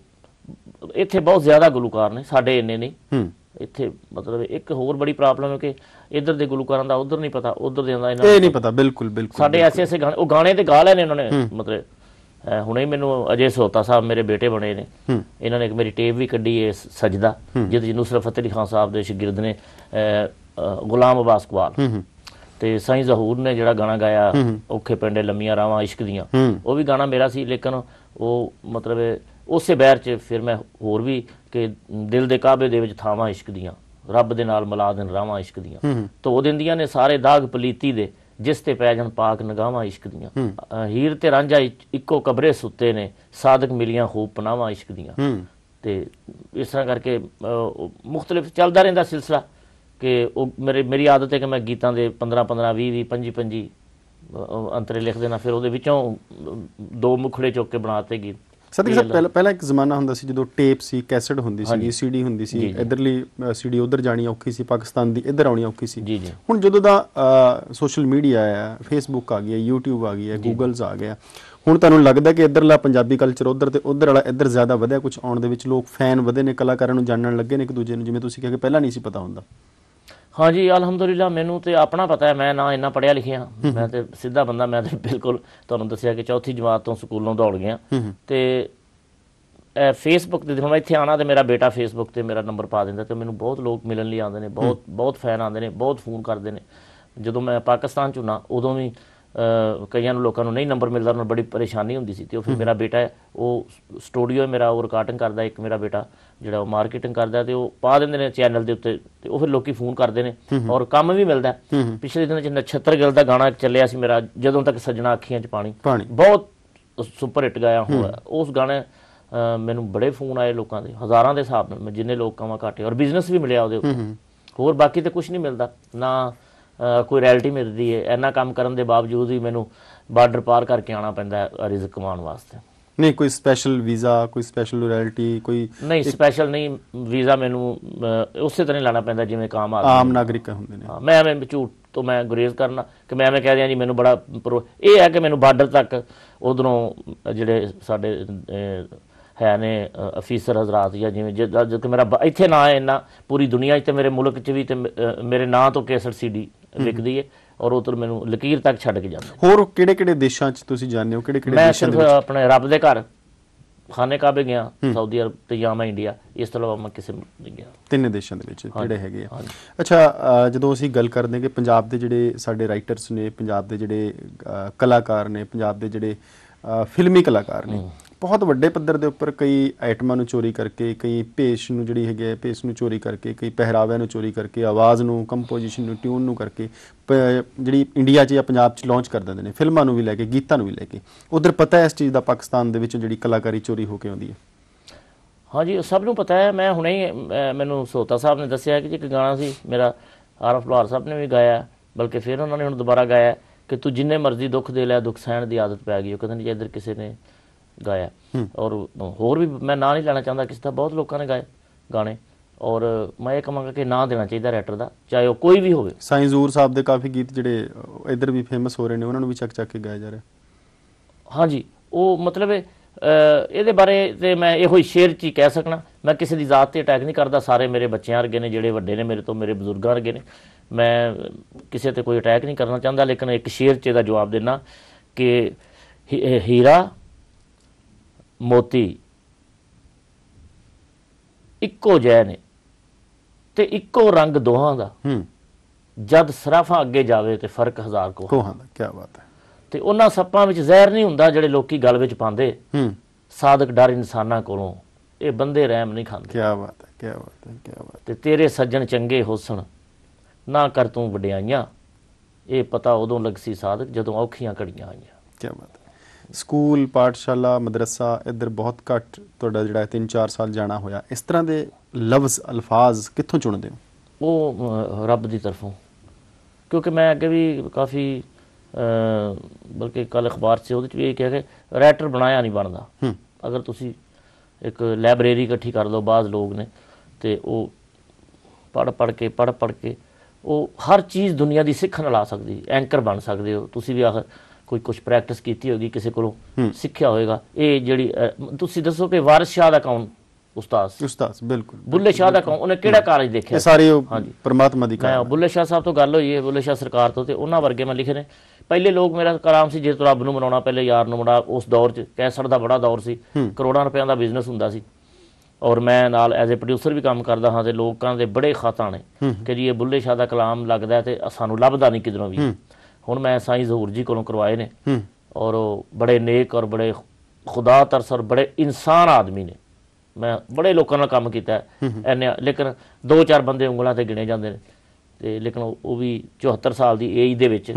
ਇੱਥੇ ਬਹੁਤ ਜ਼ਿਆਦਾ ਗੁਲੂਕਾਰ ਨੇ ਸਾਡੇ ਇੰਨੇ ਨਹੀਂ ਹੂੰ ਇੱਥੇ ਮਤਲਬ ਇੱਕ ਹੋਰ ਬੜੀ ਪ੍ਰੋਬਲਮ ਹੈ ਕਿ ਇਧਰ ਦੇ ਗੁਲੂਕਾਰਾਂ ਦਾ ਉਧਰ ਨਹੀਂ ਪਤਾ ਉਧਰ ਦੇ ਆਂਦਾ ਇਹਨਾਂ ਇਹ ਨਹੀਂ ਪਤਾ ਬਿਲਕੁਲ ਬਿਲਕੁਲ ਸਾਡੇ ਐਸੇ ਐਸੇ ਗਾਣੇ ਉਹ ਗਾਣੇ ਤੇ ਗਾ ਲੈਣੇ ਉਹਨਾਂ ਨੇ ਮਤਲਬ ਹੁਣੇ ਮੈਨੂੰ ਅਜੇ ਸੋਤਾ ਸਾਹਿਬ ਮੇਰੇ ਬੇਟੇ ਬਣੇ ਨੇ ਇਹਨਾਂ ਨੇ ਇੱਕ ਮੇਰੀ ਟੇਪ ਵੀ ਕੱਢੀ ਏ ਸਜਦਾ ਜਿਹਦੇ ਜਿਹਨੂੰ ਨੁਸਰਤ ਫਤਿਹ ਅਲੀ ਖਾਨ ਸਾਹਿਬ ਦੇ ਸ਼ਗਿਰਦ ਨੇ ਗੁਲਾਮ ਅਬਾਸ ਕਵਾਲ ਤੇ ਸਾਈਂ ਜ਼ਹੂਰ ਨੇ ਜਿਹੜਾ ਗਾਣਾ ਗਾਇਆ ਔਖੇ ਪਿੰਡੇ ਲੰਮੀਆਂ ਰਾਵਾਂ ਇਸ਼ਕ ਦੀਆਂ ਉਹ ਵੀ ਗਾਣਾ ਮੇਰਾ ਸੀ ਲੇਕਿਨ ਉਹ ਮਤਲਬ ਉਸੇ ਬਹਿਰ 'ਚ ਫਿਰ ਮੈਂ ਹੋਰ ਵੀ ਕਿ ਦਿਲ ਦੇ ਕਾਬੇ ਦੇ ਵਿੱਚ ਥਾਵਾਂ ਇਸ਼ਕ ਦੀਆਂ ਰੱਬ ਦੇ ਨਾਲ ਮਿਲਾ ਰਾਵਾਂ ਇਸ਼ਕ ਦੀਆਂ ਤੋ ਦਿੰਦੀਆਂ ਨੇ ਸਾਰੇ ਦਾਗ ਪਲੀਤੀ ਦੇ ਜਿਸ ਤੇ ਪੈ ਜਨ ਪਾਕ ਨਗਾਵਾਂ ਇਸ਼ਕ ਦੀਆਂ ਹੀਰ ਤੇ ਰਾਂਝਾ ਇੱਕੋ ਕਬਰੇ ਸੁੱਤੇ ਨੇ ਸਾਦਕ ਮਿਲੀਆਂ ਖੂਬ ਪਨਾਵਾਂ ਇਸ਼ਕ ਦੀਆਂ ਤੇ ਇਸ ਤਰ੍ਹਾਂ ਕਰਕੇ ਮੁxtਲਿਫ ਚੱਲਦਾ ਰਹਿੰਦਾ ਸਿਲਸਿਲਾ ਕਿ ਉਹ ਮੇਰੇ ਮੇਰੀ ਆਦਤ ਹੈ ਕਿ ਮੈਂ ਗੀਤਾਂ ਦੇ 15 15 20 20 25 25 ਅੰਤਰੇ ਲਿਖ ਦੇਣਾ ਫਿਰ ਉਹਦੇ ਵਿੱਚੋਂ ਦੋ ਮੁਖੜੇ ਚੁੱਕ ਕੇ ਬਣਾਤੇ ਗੀਤ ਸਤਿ ਸਰ ਪਹਿਲਾਂ ਪਹਿਲਾਂ ਇੱਕ ਜ਼ਮਾਨਾ ਹੁੰਦਾ ਸੀ ਜਦੋਂ ਟੇਪ ਸੀ ਕੈਸਟ ਹੁੰਦੀ ਸੀ ਸੀਡੀ ਹੁੰਦੀ ਸੀ ਇਧਰਲੀ ਸੀਡੀ ਉਧਰ ਜਾਣੀ ਔਖੀ ਸੀ ਪਾਕਿਸਤਾਨ ਦੀ ਇਧਰ ਆਉਣੀ ਔਖੀ ਸੀ ਹੁਣ ਜਦੋਂ ਦਾ ਸੋਸ਼ਲ ਮੀਡੀਆ ਆਇਆ ਫੇਸਬੁੱਕ ਆ ਗਿਆ YouTube ਆ ਗਿਆ Google's ਆ ਗਿਆ ਹੁਣ ਤੁਹਾਨੂੰ ਲੱਗਦਾ ਕਿ ਇਧਰਲਾ ਪੰਜਾਬੀ ਕਲਚਰ ਉਧਰ ਤੇ ਉਧਰ ਵਾਲਾ ਇਧਰ ਜ਼ਿਆਦਾ ਵਧਿਆ ਕੁਝ ਆਉਣ ਦੇ ਵਿੱਚ ਲੋਕ ਫੈਨ ਵਧੇ ਨੇ ਕਲਾਕਾਰਾਂ ਨੂੰ ਜਾਣਨ ਲੱਗੇ ਨੇ ਇੱਕ ਦੂਜੇ ਨੂੰ ਜਿਵੇਂ ਤੁਸੀਂ ਕਿਹਾ ਕਿ ਪਹਿਲਾਂ ਨਹੀਂ ਸੀ ਪਤਾ ਹੁੰਦਾ ਹਾਂਜੀ ਅਲਹਮਦੁਲਿਲਾ ਮੈਨੂੰ ਤੇ ਆਪਣਾ ਪਤਾ ਹੈ ਮੈਂ ਨਾ ਇੰਨਾ ਪੜਿਆ ਲਿਖਿਆ ਮੈਂ ਤੇ ਸਿੱਧਾ ਬੰਦਾ ਮੈਂ ਤੇ ਬਿਲਕੁਲ ਤੁਹਾਨੂੰ ਦੱਸਿਆ ਕਿ ਚੌਥੀ ਜਮਾਤ ਤੋਂ ਸਕੂਲੋਂ ਦੌੜ ਗਿਆ ਤੇ ਫੇਸਬੁੱਕ ਤੇ ਜਦੋਂ ਮੈਂ ਇੱਥੇ ਆਣਾ ਤੇ ਮੇਰਾ ਬੇਟਾ ਫੇਸਬੁੱਕ ਤੇ ਮੇਰਾ ਨੰਬਰ ਪਾ ਦਿੰਦਾ ਤੇ ਮੈਨੂੰ ਬਹੁਤ ਲੋਕ ਮਿਲਣ ਲਈ ਆਉਂਦੇ ਨੇ ਬਹੁਤ ਬਹੁਤ ਫੈਨ ਆਉਂਦੇ ਨੇ ਬਹੁਤ ਫੋਨ ਕਰਦੇ ਨੇ ਜਦੋਂ ਮੈਂ ਪਾਕਿਸਤਾਨ ਚ ਨਾ ਉਦੋਂ ਵੀ ਕਈਆਂ ਨੂੰ ਲੋਕਾਂ ਨੂੰ ਨਹੀਂ ਨੰਬਰ ਮਿਲਦਾ ਉਹਨਾਂ ਨੂੰ ਬੜੀ ਪਰੇਸ਼ਾਨੀ ਹੁੰਦੀ ਸੀ ਤੇ ਉਹ ਫਿਰ ਮੇਰਾ ਬੇਟਾ ਉਹ ਸਟੂਡੀਓ ਮੇਰਾ ਉਹ ਰਿਕਾਰਡਿੰਗ ਕਰਦਾ ਇੱਕ ਮੇਰਾ ਬੇਟਾ ਜਿਹੜਾ ਉਹ ਮਾਰਕੀਟਿੰਗ ਕਰਦਾ ਤੇ ਉਹ ਪਾ ਦਿੰਦੇ ਨੇ ਚੈਨਲ ਦੇ ਉੱਤੇ ਤੇ ਉਹ ਫਿਰ ਲੋਕੀ ਫੋਨ ਕਰਦੇ ਨੇ ਔਰ ਕੰਮ ਵੀ ਮਿਲਦਾ ਪਿਛਲੇ ਦਿਨਾਂ ਚ ਨਛੱਤਰ ਗਿੱਲ ਦਾ ਗਾਣਾ ਚੱਲਿਆ ਸੀ ਮੇਰਾ ਜਦੋਂ ਤੱਕ ਸੱਜਣਾ ਅੱਖੀਆਂ 'ਚ ਪਾਣੀ ਬਹੁਤ ਸੁਪਰ ਹਿੱਟ ਗਿਆ ਹੋਇਆ ਉਸ ਗਾਣੇ ਮੈਨੂੰ ਬੜੇ ਫੋਨ ਆਏ ਲੋਕਾਂ ਦੇ ਹਜ਼ਾਰਾਂ ਦੇ ਹਿਸਾਬ ਨਾਲ ਜਿੰਨੇ ਲੋਕ ਕਮਾ ਘਾਟੇ ਔਰ ਬਿਜ਼ਨਸ ਵੀ ਮਿਲਿਆ ਉਹਦੇ ਉੱਤੇ ਹੋਰ ਬਾਕੀ ਤੇ ਕੁਝ ਨਹੀਂ ਮਿਲਦਾ ਨਾ ਕੋਈ ਰੈਲਿਟੀ ਮਿਲਦੀ ਹੈ ਇੰਨਾ ਕੰਮ ਕਰਨ ਦੇ ਬਾਵਜੂਦ ਵੀ ਮੈਨੂੰ ਬਾਰਡਰ ਪਾਰ ਕਰਕੇ ਆਣਾ ਪੈਂਦਾ ਰਿਜ਼ਕ ਕਮਾਉਣ ਵਾਸਤੇ ਨਹੀਂ ਕੋਈ ਸਪੈਸ਼ਲ ਵੀਜ਼ਾ ਕੋਈ ਸਪੈਸ਼ਲ ਰਾਇਲਟੀ ਕੋਈ ਨਹੀਂ ਸਪੈਸ਼ਲ ਨਹੀਂ ਵੀਜ਼ਾ ਮੈਨੂੰ ਉਸੇ ਤਰ੍ਹਾਂ ਲਾਣਾ ਪੈਂਦਾ ਜਿਵੇਂ ਕਾਮ ਆ ਆਮ ਨਾਗਰਿਕ ਹੁੰਦੇ ਨੇ ਮੈਂ ਐਵੇਂ ਝੂਠ ਤੋਂ ਮੈਂ ਗੁਰੇਜ਼ ਕਰਨਾ ਕਿ ਮੈਂ ਐਵੇਂ ਕਹਿ ਰਿਹਾ ਜੀ ਮੈਨੂੰ ਬੜਾ ਇਹ ਹੈ ਕਿ ਮੈਨੂੰ ਬਾਰਡਰ ਤੱਕ ਉਧਰੋਂ ਜਿਹੜੇ ਸਾਡੇ ਹੈ ਨੇ ਅਫੀਸਰ ਹਜ਼ਰਤ ਜਾਂ ਜਿਵੇਂ ਜਦ ਕਿ ਮੇਰਾ ਇੱਥੇ ਨਾ ਹੈ ਇੰਨਾ ਪੂਰੀ ਦੁਨੀਆ 'ਚ ਤੇ ਮੇਰੇ ਮੁਲਕ 'ਚ ਵੀ ਤੇ ਮੇਰੇ ਨਾਂ ਤੋਂ ਕੇਸਰ ਸੀਡੀ ਵਿਕਦੀ ਹੈ ਔਰ ਉਧਰ ਮੈਨੂੰ ਲਕੀਰ ਤੱਕ ਛੱਡ ਕੇ ਜਾਂਦਾ ਹੋਰ ਕਿਹੜੇ ਕਿਹੜੇ ਦੇਸ਼ਾਂ 'ਚ ਤੁਸੀਂ ਜਾਂਦੇ ਹੋ ਕਿਹੜੇ ਕਿਹੜੇ ਦੇਸ਼ਾਂ ਦੇ ਵਿੱਚ ਮੈਂ ਆਪਣੇ ਰੱਬ ਦੇ ਘਰ ਖਾਨੇ ਕਾਬੇ ਗਿਆ ਸਾਊਦੀ ਅਰਬ ਤੇ ਜਾਂ ਮੈਂ ਇੰਡੀਆ ਇਸ ਤੋਂ ਇਲਾਵਾ ਮੈਂ ਕਿਸੇ ਨਹੀਂ ਗਿਆ ਤਿੰਨੇ ਦੇਸ਼ਾਂ ਦੇ ਵਿੱਚ ਜਿਹੜੇ ਹੈਗੇ ਆ ਅੱਛਾ ਜਦੋਂ ਅਸੀਂ ਗੱਲ ਕਰਦੇ ਹਾਂ ਕਿ ਪੰਜਾਬ ਦੇ ਜਿਹੜੇ ਸਾਡੇ ਰਾਈਟਰਸ ਨੇ ਪੰਜਾਬ ਦੇ ਜਿਹੜੇ ਕਲਾਕਾਰ ਨੇ ਪੰਜਾਬ ਦੇ ਜਿਹੜੇ ਫਿਲਮੀ ਕਲਾਕਾਰ ਨੇ ਬਹੁਤ ਵੱਡੇ ਪੱਧਰ ਦੇ ਉੱਪਰ ਕਈ ਆਈਟਮਾਂ ਨੂੰ ਚੋਰੀ ਕਰਕੇ ਕਈ ਪੇਸ਼ ਨੂੰ ਜਿਹੜੀ ਹੈਗੇ ਪੇਸ਼ ਨੂੰ ਚੋਰੀ ਕਰਕੇ ਕਈ ਪਹਿਰਾਵਿਆਂ ਨੂੰ ਚੋਰੀ ਕਰਕੇ ਆਵਾਜ਼ ਨੂੰ ਕੰਪੋਜੀਸ਼ਨ ਨੂੰ ਟਿਊਨ ਨੂੰ ਕਰਕੇ ਜਿਹੜੀ ਇੰਡੀਆ 'ਚ ਜਾਂ ਪੰਜਾਬ 'ਚ ਲਾਂਚ ਕਰ ਦਿੰਦੇ ਨੇ ਫਿਲਮਾਂ ਨੂੰ ਵੀ ਲੈ ਕੇ ਗੀਤਾਂ ਨੂੰ ਵੀ ਲੈ ਕੇ ਉਧਰ ਪਤਾ ਹੈ ਇਸ ਚੀਜ਼ ਦਾ ਪਾਕਿਸਤਾਨ ਦੇ ਵਿੱਚ ਜਿਹੜੀ ਕਲਾਕਾਰੀ ਚੋਰੀ ਹੋ ਕੇ ਆਉਂਦੀ ਹੈ ਹਾਂਜੀ ਸਭ ਨੂੰ ਪਤਾ ਹੈ ਮੈਂ ਹੁਣੇ ਹੀ ਮੈਨੂੰ ਸੋਤਾ ਸਾਹਿਬ ਨੇ ਦੱਸਿਆ ਕਿ ਇੱਕ ਗਾਣਾ ਸੀ ਮੇਰਾ ਆਰਫ ਲੋਹਾਰ ਸਾਹਿਬ ਨੇ ਵੀ ਗਾਇਆ ਬਲਕਿ ਫਿਰ ਉਹਨਾਂ ਨੇ ਹੁਣ ਦੁਬਾਰਾ ਗਾਇਆ ਕਿ ਤੂੰ ਜਿੰਨੇ ਮਰਜ਼ੀ ਦੁੱਖ ਦੇ ਲੈ ਦੁੱਖ ਸਹਿਣ ਦੀ ਆਦਤ ਪੈ ਗਈ ਉਹ ਕਹਿੰਦੇ ਜੇ ਇਧਰ ਕਿਸੇ ਨੇ ਗਾਇਆ ਔਰ ਹੋਰ ਵੀ ਮੈਂ ਨਾਂ ਨਹੀਂ ਲੈਣਾ ਚਾਹੁੰਦਾ ਕਿਸੇ ਦਾ ਬਹੁਤ ਲੋਕਾਂ ਨੇ ਗਾਏ ਗਾਣੇ ਔਰ ਮੈਂ ਇਹ ਕਹਾਂਗਾ ਕਿ ਨਾਂ ਦੇਣਾ ਚਾਹੀਦਾ ਰੈਟਰ ਦਾ ਚਾਹੇ ਉਹ ਕੋਈ ਵੀ ਹੋਵੇ ਜ਼ੂਰ ਸਾਹਿਬ ਦੇ ਕਾਫੀ ਗੀਤ ਜਿਹੜੇ ਇੱਧਰ ਵੀ ਫੇਮਸ ਹੋ ਰਹੇ ਨੇ ਉਹਨਾਂ ਨੂੰ ਵੀ ਚੱਕ ਚੱਕ ਕੇ ਗਾਇਆ ਜਾ ਰਿਹਾ ਹਾਂਜੀ ਉਹ ਮਤਲਬ ਇਹਦੇ ਬਾਰੇ ਤੇ ਮੈਂ ਇਹੋ ਹੀ ਸ਼ੇਰ ਚ ਕਹਿ ਸਕਣਾ ਮੈਂ ਕਿਸੇ ਦੀ ਜ਼ਾਤ ਤੇ ਅਟੈਕ ਨਹੀਂ ਕਰਦਾ ਸਾਰੇ ਮੇਰੇ ਬੱਚਿਆਂ ਵਰਗੇ ਨੇ ਜਿਹੜੇ ਵੱਡੇ ਨੇ ਮੇਰੇ ਤੋਂ ਮੇਰੇ ਬਜ਼ੁਰਗਾਂ ਵਰਗੇ ਨੇ ਮੈਂ ਕਿਸੇ ਤੇ ਕੋਈ ਅਟੈਕ ਨਹੀਂ ਕਰਨਾ ਚਾਹੁੰਦਾ ਲੇਕਿਨ ਇੱਕ ਸ਼ੇਰ ਚ ਇਹਦਾ ਜਵਾਬ ਦੇਣਾ ਕਿ ਹੀਰਾ ਮੋਤੀ ਇੱਕੋ ਜੈ ਨੇ ਤੇ ਇੱਕੋ ਰੰਗ ਦੋਹਾਂ ਦਾ ਹੂੰ ਜਦ ਸਰਾਫਾ ਅੱਗੇ ਜਾਵੇ ਤੇ ਫਰਕ ਹਜ਼ਾਰ ਕੋ ਕੋਹਾਂ ਦਾ ਕੀ ਬਾਤ ਹੈ ਤੇ ਉਹਨਾਂ ਸੱਪਾਂ ਵਿੱਚ ਜ਼ਹਿਰ ਨਹੀਂ ਹੁੰਦਾ ਜਿਹੜੇ ਲੋਕੀ ਗਲ ਵਿੱਚ ਪਾਉਂਦੇ ਹੂੰ ਸਾਦਕ ਡਰ ਇਨਸਾਨਾਂ ਕੋਲੋਂ ਇਹ ਬੰਦੇ ਰਹਿਮ ਨਹੀਂ ਖਾਂਦੇ ਕੀ ਬਾਤ ਹੈ ਕੀ ਬਾਤ ਹੈ ਕੀ ਬਾਤ ਤੇ ਤੇਰੇ ਸੱਜਣ ਚੰਗੇ ਹੋਸਣ ਨਾ ਕਰ ਤੂੰ ਵਡਿਆਈਆਂ ਇਹ ਪਤਾ ਉਦੋਂ ਲੱਗ ਸੀ ਸਾਦਕ ਜਦੋਂ ਔਖੀਆਂ ਘੜੀਆਂ ਆਈਆਂ ਕੀ ਬਾਤ ਹੈ ਸਕੂਲ ਪਾਠਸ਼ਾਲਾ ਮਦਰਸਾ ਇੱਧਰ ਬਹੁਤ ਘੱਟ ਤੁਹਾਡਾ ਜਿਹੜਾ 3-4 ਸਾਲ ਜਾਣਾ ਹੋਇਆ ਇਸ ਤਰ੍ਹਾਂ ਦੇ ਲਫ਼ਜ਼ ਅਲਫਾਜ਼ ਕਿੱਥੋਂ ਚੁਣਦੇ ਹੋ ਉਹ ਰੱਬ ਦੀ ਤਰਫੋਂ ਕਿਉਂਕਿ ਮੈਂ ਅੱਗੇ ਵੀ ਕਾਫੀ ਬਲਕਿ ਕੱਲ ਅਖਬਾਰ 'ਚ ਉਹਦੇ 'ਚ ਵੀ ਇਹ ਕਿਹਾ ਕਿ ਰਾਈਟਰ ਬਣਾਇਆ ਨਹੀਂ ਬਣਦਾ ਅਗਰ ਤੁਸੀਂ ਇੱਕ ਲਾਇਬ੍ਰੇਰੀ ਇਕੱਠੀ ਕਰ ਲਓ ਬਾਜ਼ ਲੋਕ ਨੇ ਤੇ ਉਹ ਪੜ ਪੜ ਕੇ ਪੜ ਪੜ ਕੇ ਉਹ ਹਰ ਚੀਜ਼ ਦੁਨੀਆ ਦੀ ਸਿੱਖਣ ਲਾ ਸਕਦੀ ਐਂਕਰ ਬਣ ਸਕਦੇ ਹੋ ਤੁਸੀਂ ਵੀ ਆਖਰ ਕੋਈ ਕੁਝ ਪ੍ਰੈਕਟਿਸ ਕੀਤੀ ਹੋਗੀ ਕਿਸੇ ਕੋਲੋਂ ਸਿੱਖਿਆ ਹੋਵੇਗਾ ਇਹ ਜਿਹੜੀ ਤੁਸੀਂ ਦੱਸੋ ਕਿ ਵਾਰਿਸ ਸ਼ਾਹ ਦਾ ਕੌਣ ਉਸਤਾਦ ਉਸਤਾਦ ਬਿਲਕੁਲ ਬੁੱਲੇ ਸ਼ਾਹ ਦਾ ਕੌਣ ਉਹਨੇ ਕਿਹੜਾ ਕਾਰਜ ਦੇਖਿਆ ਇਹ ਸਾਰੇ ਹਾਂਜੀ ਪਰਮਾਤਮਾ ਦੀ ਕਾਰਜ ਬੁੱਲੇ ਸ਼ਾਹ ਸਾਹਿਬ ਤੋਂ ਗੱਲ ਹੋਈ ਹੈ ਬੁੱਲੇ ਸ਼ਾਹ ਸਰਕਾਰ ਤੋਂ ਤੇ ਉਹਨਾਂ ਵਰਗੇ ਮੈਂ ਲਿਖੇ ਨੇ ਪਹਿਲੇ ਲੋਕ ਮੇਰਾ ਕਲਾਮ ਸੀ ਜੇ ਤੂੰ ਰੱਬ ਨੂੰ ਮਨਾਉਣਾ ਪਹਿਲੇ ਯਾਰ ਨੂੰ ਮਨਾ ਉਸ ਦੌਰ 'ਚ ਕੈਸਰ ਦਾ ਬੜਾ ਦੌਰ ਸੀ ਕਰੋੜਾਂ ਰੁਪਏ ਦਾ ਬਿਜ਼ਨਸ ਹੁੰਦਾ ਸੀ ਔਰ ਮੈਂ ਨਾਲ ਐਜ਼ ਅ ਪ੍ਰੋਡਿਊਸਰ ਵੀ ਕੰਮ ਕਰਦਾ ਹਾਂ ਤੇ ਲੋਕਾਂ ਦੇ ਬੜੇ ਖਾਤਾ ਨੇ ਕਿ ਜੀ ਇਹ ਬੁੱਲੇ ਸ਼ਾਹ ਦਾ ਕਲਾਮ ਲੱਗਦਾ ਤੇ ਸਾਨੂੰ ਲੱਭਦਾ ਨਹੀਂ ਕਿਦਰੋਂ ਵੀ ਹੁਣ ਮੈਂ ਸਾਈਂ ਜ਼ਹੂਰ ਜੀ ਕੋਲੋਂ ਕਰਵਾਏ ਨੇ ਔਰ ਉਹ ਬੜੇ ਨੇਕ ਔਰ ਬੜੇ ਖੁਦਾ ਤਰਸ ਔਰ ਬੜੇ ਇਨਸਾਨ ਆਦਮੀ ਨੇ ਮੈਂ ਬੜੇ ਲੋਕਾਂ ਨਾਲ ਕੰਮ ਕੀਤਾ ਐਨੇ ਲੇਕਿਨ ਦੋ ਚਾਰ ਬੰਦੇ ਉਂਗਲਾਂ ਤੇ ਗਿਣੇ ਜਾਂਦੇ ਨੇ ਤੇ ਲੇਕਿਨ ਉਹ ਵੀ 74 ਸਾਲ ਦੀ ਏਜ ਦੇ ਵਿੱਚ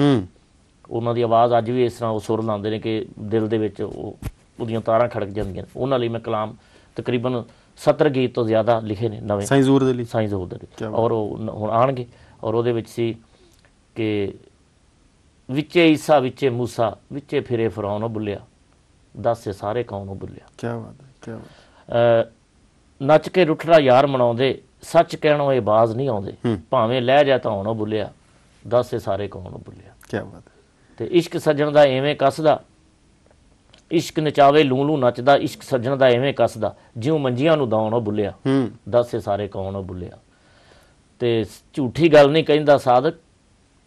ਉਹਨਾਂ ਦੀ ਆਵਾਜ਼ ਅੱਜ ਵੀ ਇਸ ਤਰ੍ਹਾਂ ਉਹ ਸੁਰ ਲਾਉਂਦੇ ਨੇ ਕਿ ਦਿਲ ਦੇ ਵਿੱਚ ਉਹ ਉਹਦੀਆਂ ਤਾਰਾਂ ਖੜਕ ਜਾਂਦੀਆਂ ਉਹਨਾਂ ਲਈ ਮੈਂ ਕਲਾਮ ਤਕਰੀਬਨ 70 ਗੀਤ ਤੋਂ ਜ਼ਿਆਦਾ ਲਿਖੇ ਨੇ ਨਵੇਂ ਸਾਈਂ ਜ਼ਹੂਰ ਦੇ ਲਈ ਸਾਈਂ ਜ਼ਹੂਰ ਦੇ ਲਈ ਔਰ ਉਹ ਹੁਣ ਆਣਗੇ ਔਰ ਉਹਦੇ ਵਿੱਚ ਸੀ ਕਿ ਵਿੱਚੇ ਈਸਾ ਵਿੱਚੇ موسی ਵਿੱਚੇ ਫਿਰੇ ਫਰਾਉਨ ਉਹ ਬੁੱਲਿਆ ਦੱਸੇ ਸਾਰੇ ਕੌਮ ਉਹ ਬੁੱਲਿਆ ਕੀ ਬਾਤ ਹੈ ਕੀ ਬਾਤ ਨੱਚ ਕੇ ਰੁੱਠੜਾ ਯਾਰ ਮਨਾਉਂਦੇ ਸੱਚ ਕਹਿਣੋਂ ਇਹ ਬਾਜ਼ ਨਹੀਂ ਆਉਂਦੇ ਭਾਵੇਂ ਲੈ ਜਾ ਤਾਂ ਉਹ ਬੁੱਲਿਆ ਦੱਸੇ ਸਾਰੇ ਕੌਮ ਉਹ ਬੁੱਲਿਆ ਕੀ ਬਾਤ ਹੈ ਤੇ ਇਸ਼ਕ ਸੱਜਣ ਦਾ ਐਵੇਂ ਕੱਸਦਾ ਇਸ਼ਕ ਨਚਾਵੇ ਲੂ ਲੂ ਨੱਚਦਾ ਇਸ਼ਕ ਸੱਜਣ ਦਾ ਐਵੇਂ ਕੱਸਦਾ ਜਿਉ ਮੰਜੀਆਂ ਨੂੰ ਦਾਉਣ ਉਹ ਬੁੱਲਿਆ ਦੱਸੇ ਸਾਰੇ ਕੌਣ ਉਹ ਬੁੱਲਿਆ ਤੇ ਝੂਠੀ ਗੱਲ ਨਹੀਂ ਕਹਿੰਦਾ ਸਾਧਕ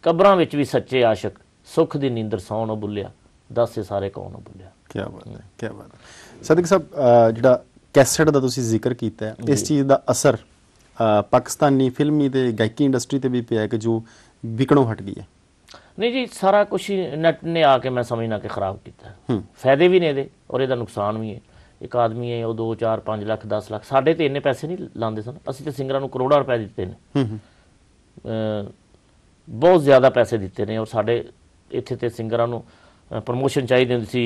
ਕਬਰਾਂ ਵਿੱਚ ਵੀ ਸੱਚੇ ਆਸ਼ਿਕ ਸੁੱਖ ਦੀ ਨੀਂਦਰ ਸੌਣ ਨੂੰ ਬੁੱਲਿਆ ਦੱਸੇ ਸਾਰੇ ਕੌਣ ਨੂੰ ਬੁੱਲਿਆ ਕੀ ਬਾਤ ਹੈ ਕੀ ਬਾਤ ਹੈ ਸਦਕ ਸਾਹਿਬ ਜਿਹੜਾ ਕੈਸਟ ਦਾ ਤੁਸੀਂ ਜ਼ਿਕਰ ਕੀਤਾ ਹੈ ਇਸ ਚੀਜ਼ ਦਾ ਅਸਰ ਪਾਕਿਸਤਾਨੀ ਫਿਲਮੀ ਤੇ ਗਾਇਕੀ ਇੰਡਸਟਰੀ ਤੇ ਵੀ ਪਿਆ ਕਿ ਜੋ ਵਿਕਣੋਂ ਹਟ ਗਈ ਹੈ ਨਹੀਂ ਜੀ ਸਾਰਾ ਕੁਝ ਨੈਟ ਨੇ ਆ ਕੇ ਮੈਂ ਸਮਝਣਾ ਕਿ ਖਰਾਬ ਕੀਤਾ ਹੈ ਫਾਇਦੇ ਵੀ ਨੇ ਇਹਦੇ ਔਰ ਇਹਦਾ ਨੁਕਸਾਨ ਵੀ ਹੈ ਇੱਕ ਆਦਮੀ ਹੈ ਉਹ 2 4 5 ਲੱਖ 10 ਲੱਖ ਸਾਡੇ ਤੇ ਇੰਨੇ ਪੈਸੇ ਨਹੀਂ ਲਾਉਂਦੇ ਸਨ ਅਸੀਂ ਤੇ ਸਿੰਗਰਾਂ ਨੂੰ ਕਰੋੜਾਂ ਰੁਪਏ ਦਿੱਤੇ ਨੇ ਹੂੰ ਹੂੰ ਬਹੁਤ ਜ਼ਿਆਦਾ ਪੈਸੇ ਦਿੱਤੇ ਨੇ ਔਰ ਸਾਡੇ ਇੱਥੇ ਤੇ ਸਿੰਗਰਾਂ ਨੂੰ ਪ੍ਰੋਮੋਸ਼ਨ ਚਾਹੀਦੀ ਹੁੰਦੀ ਸੀ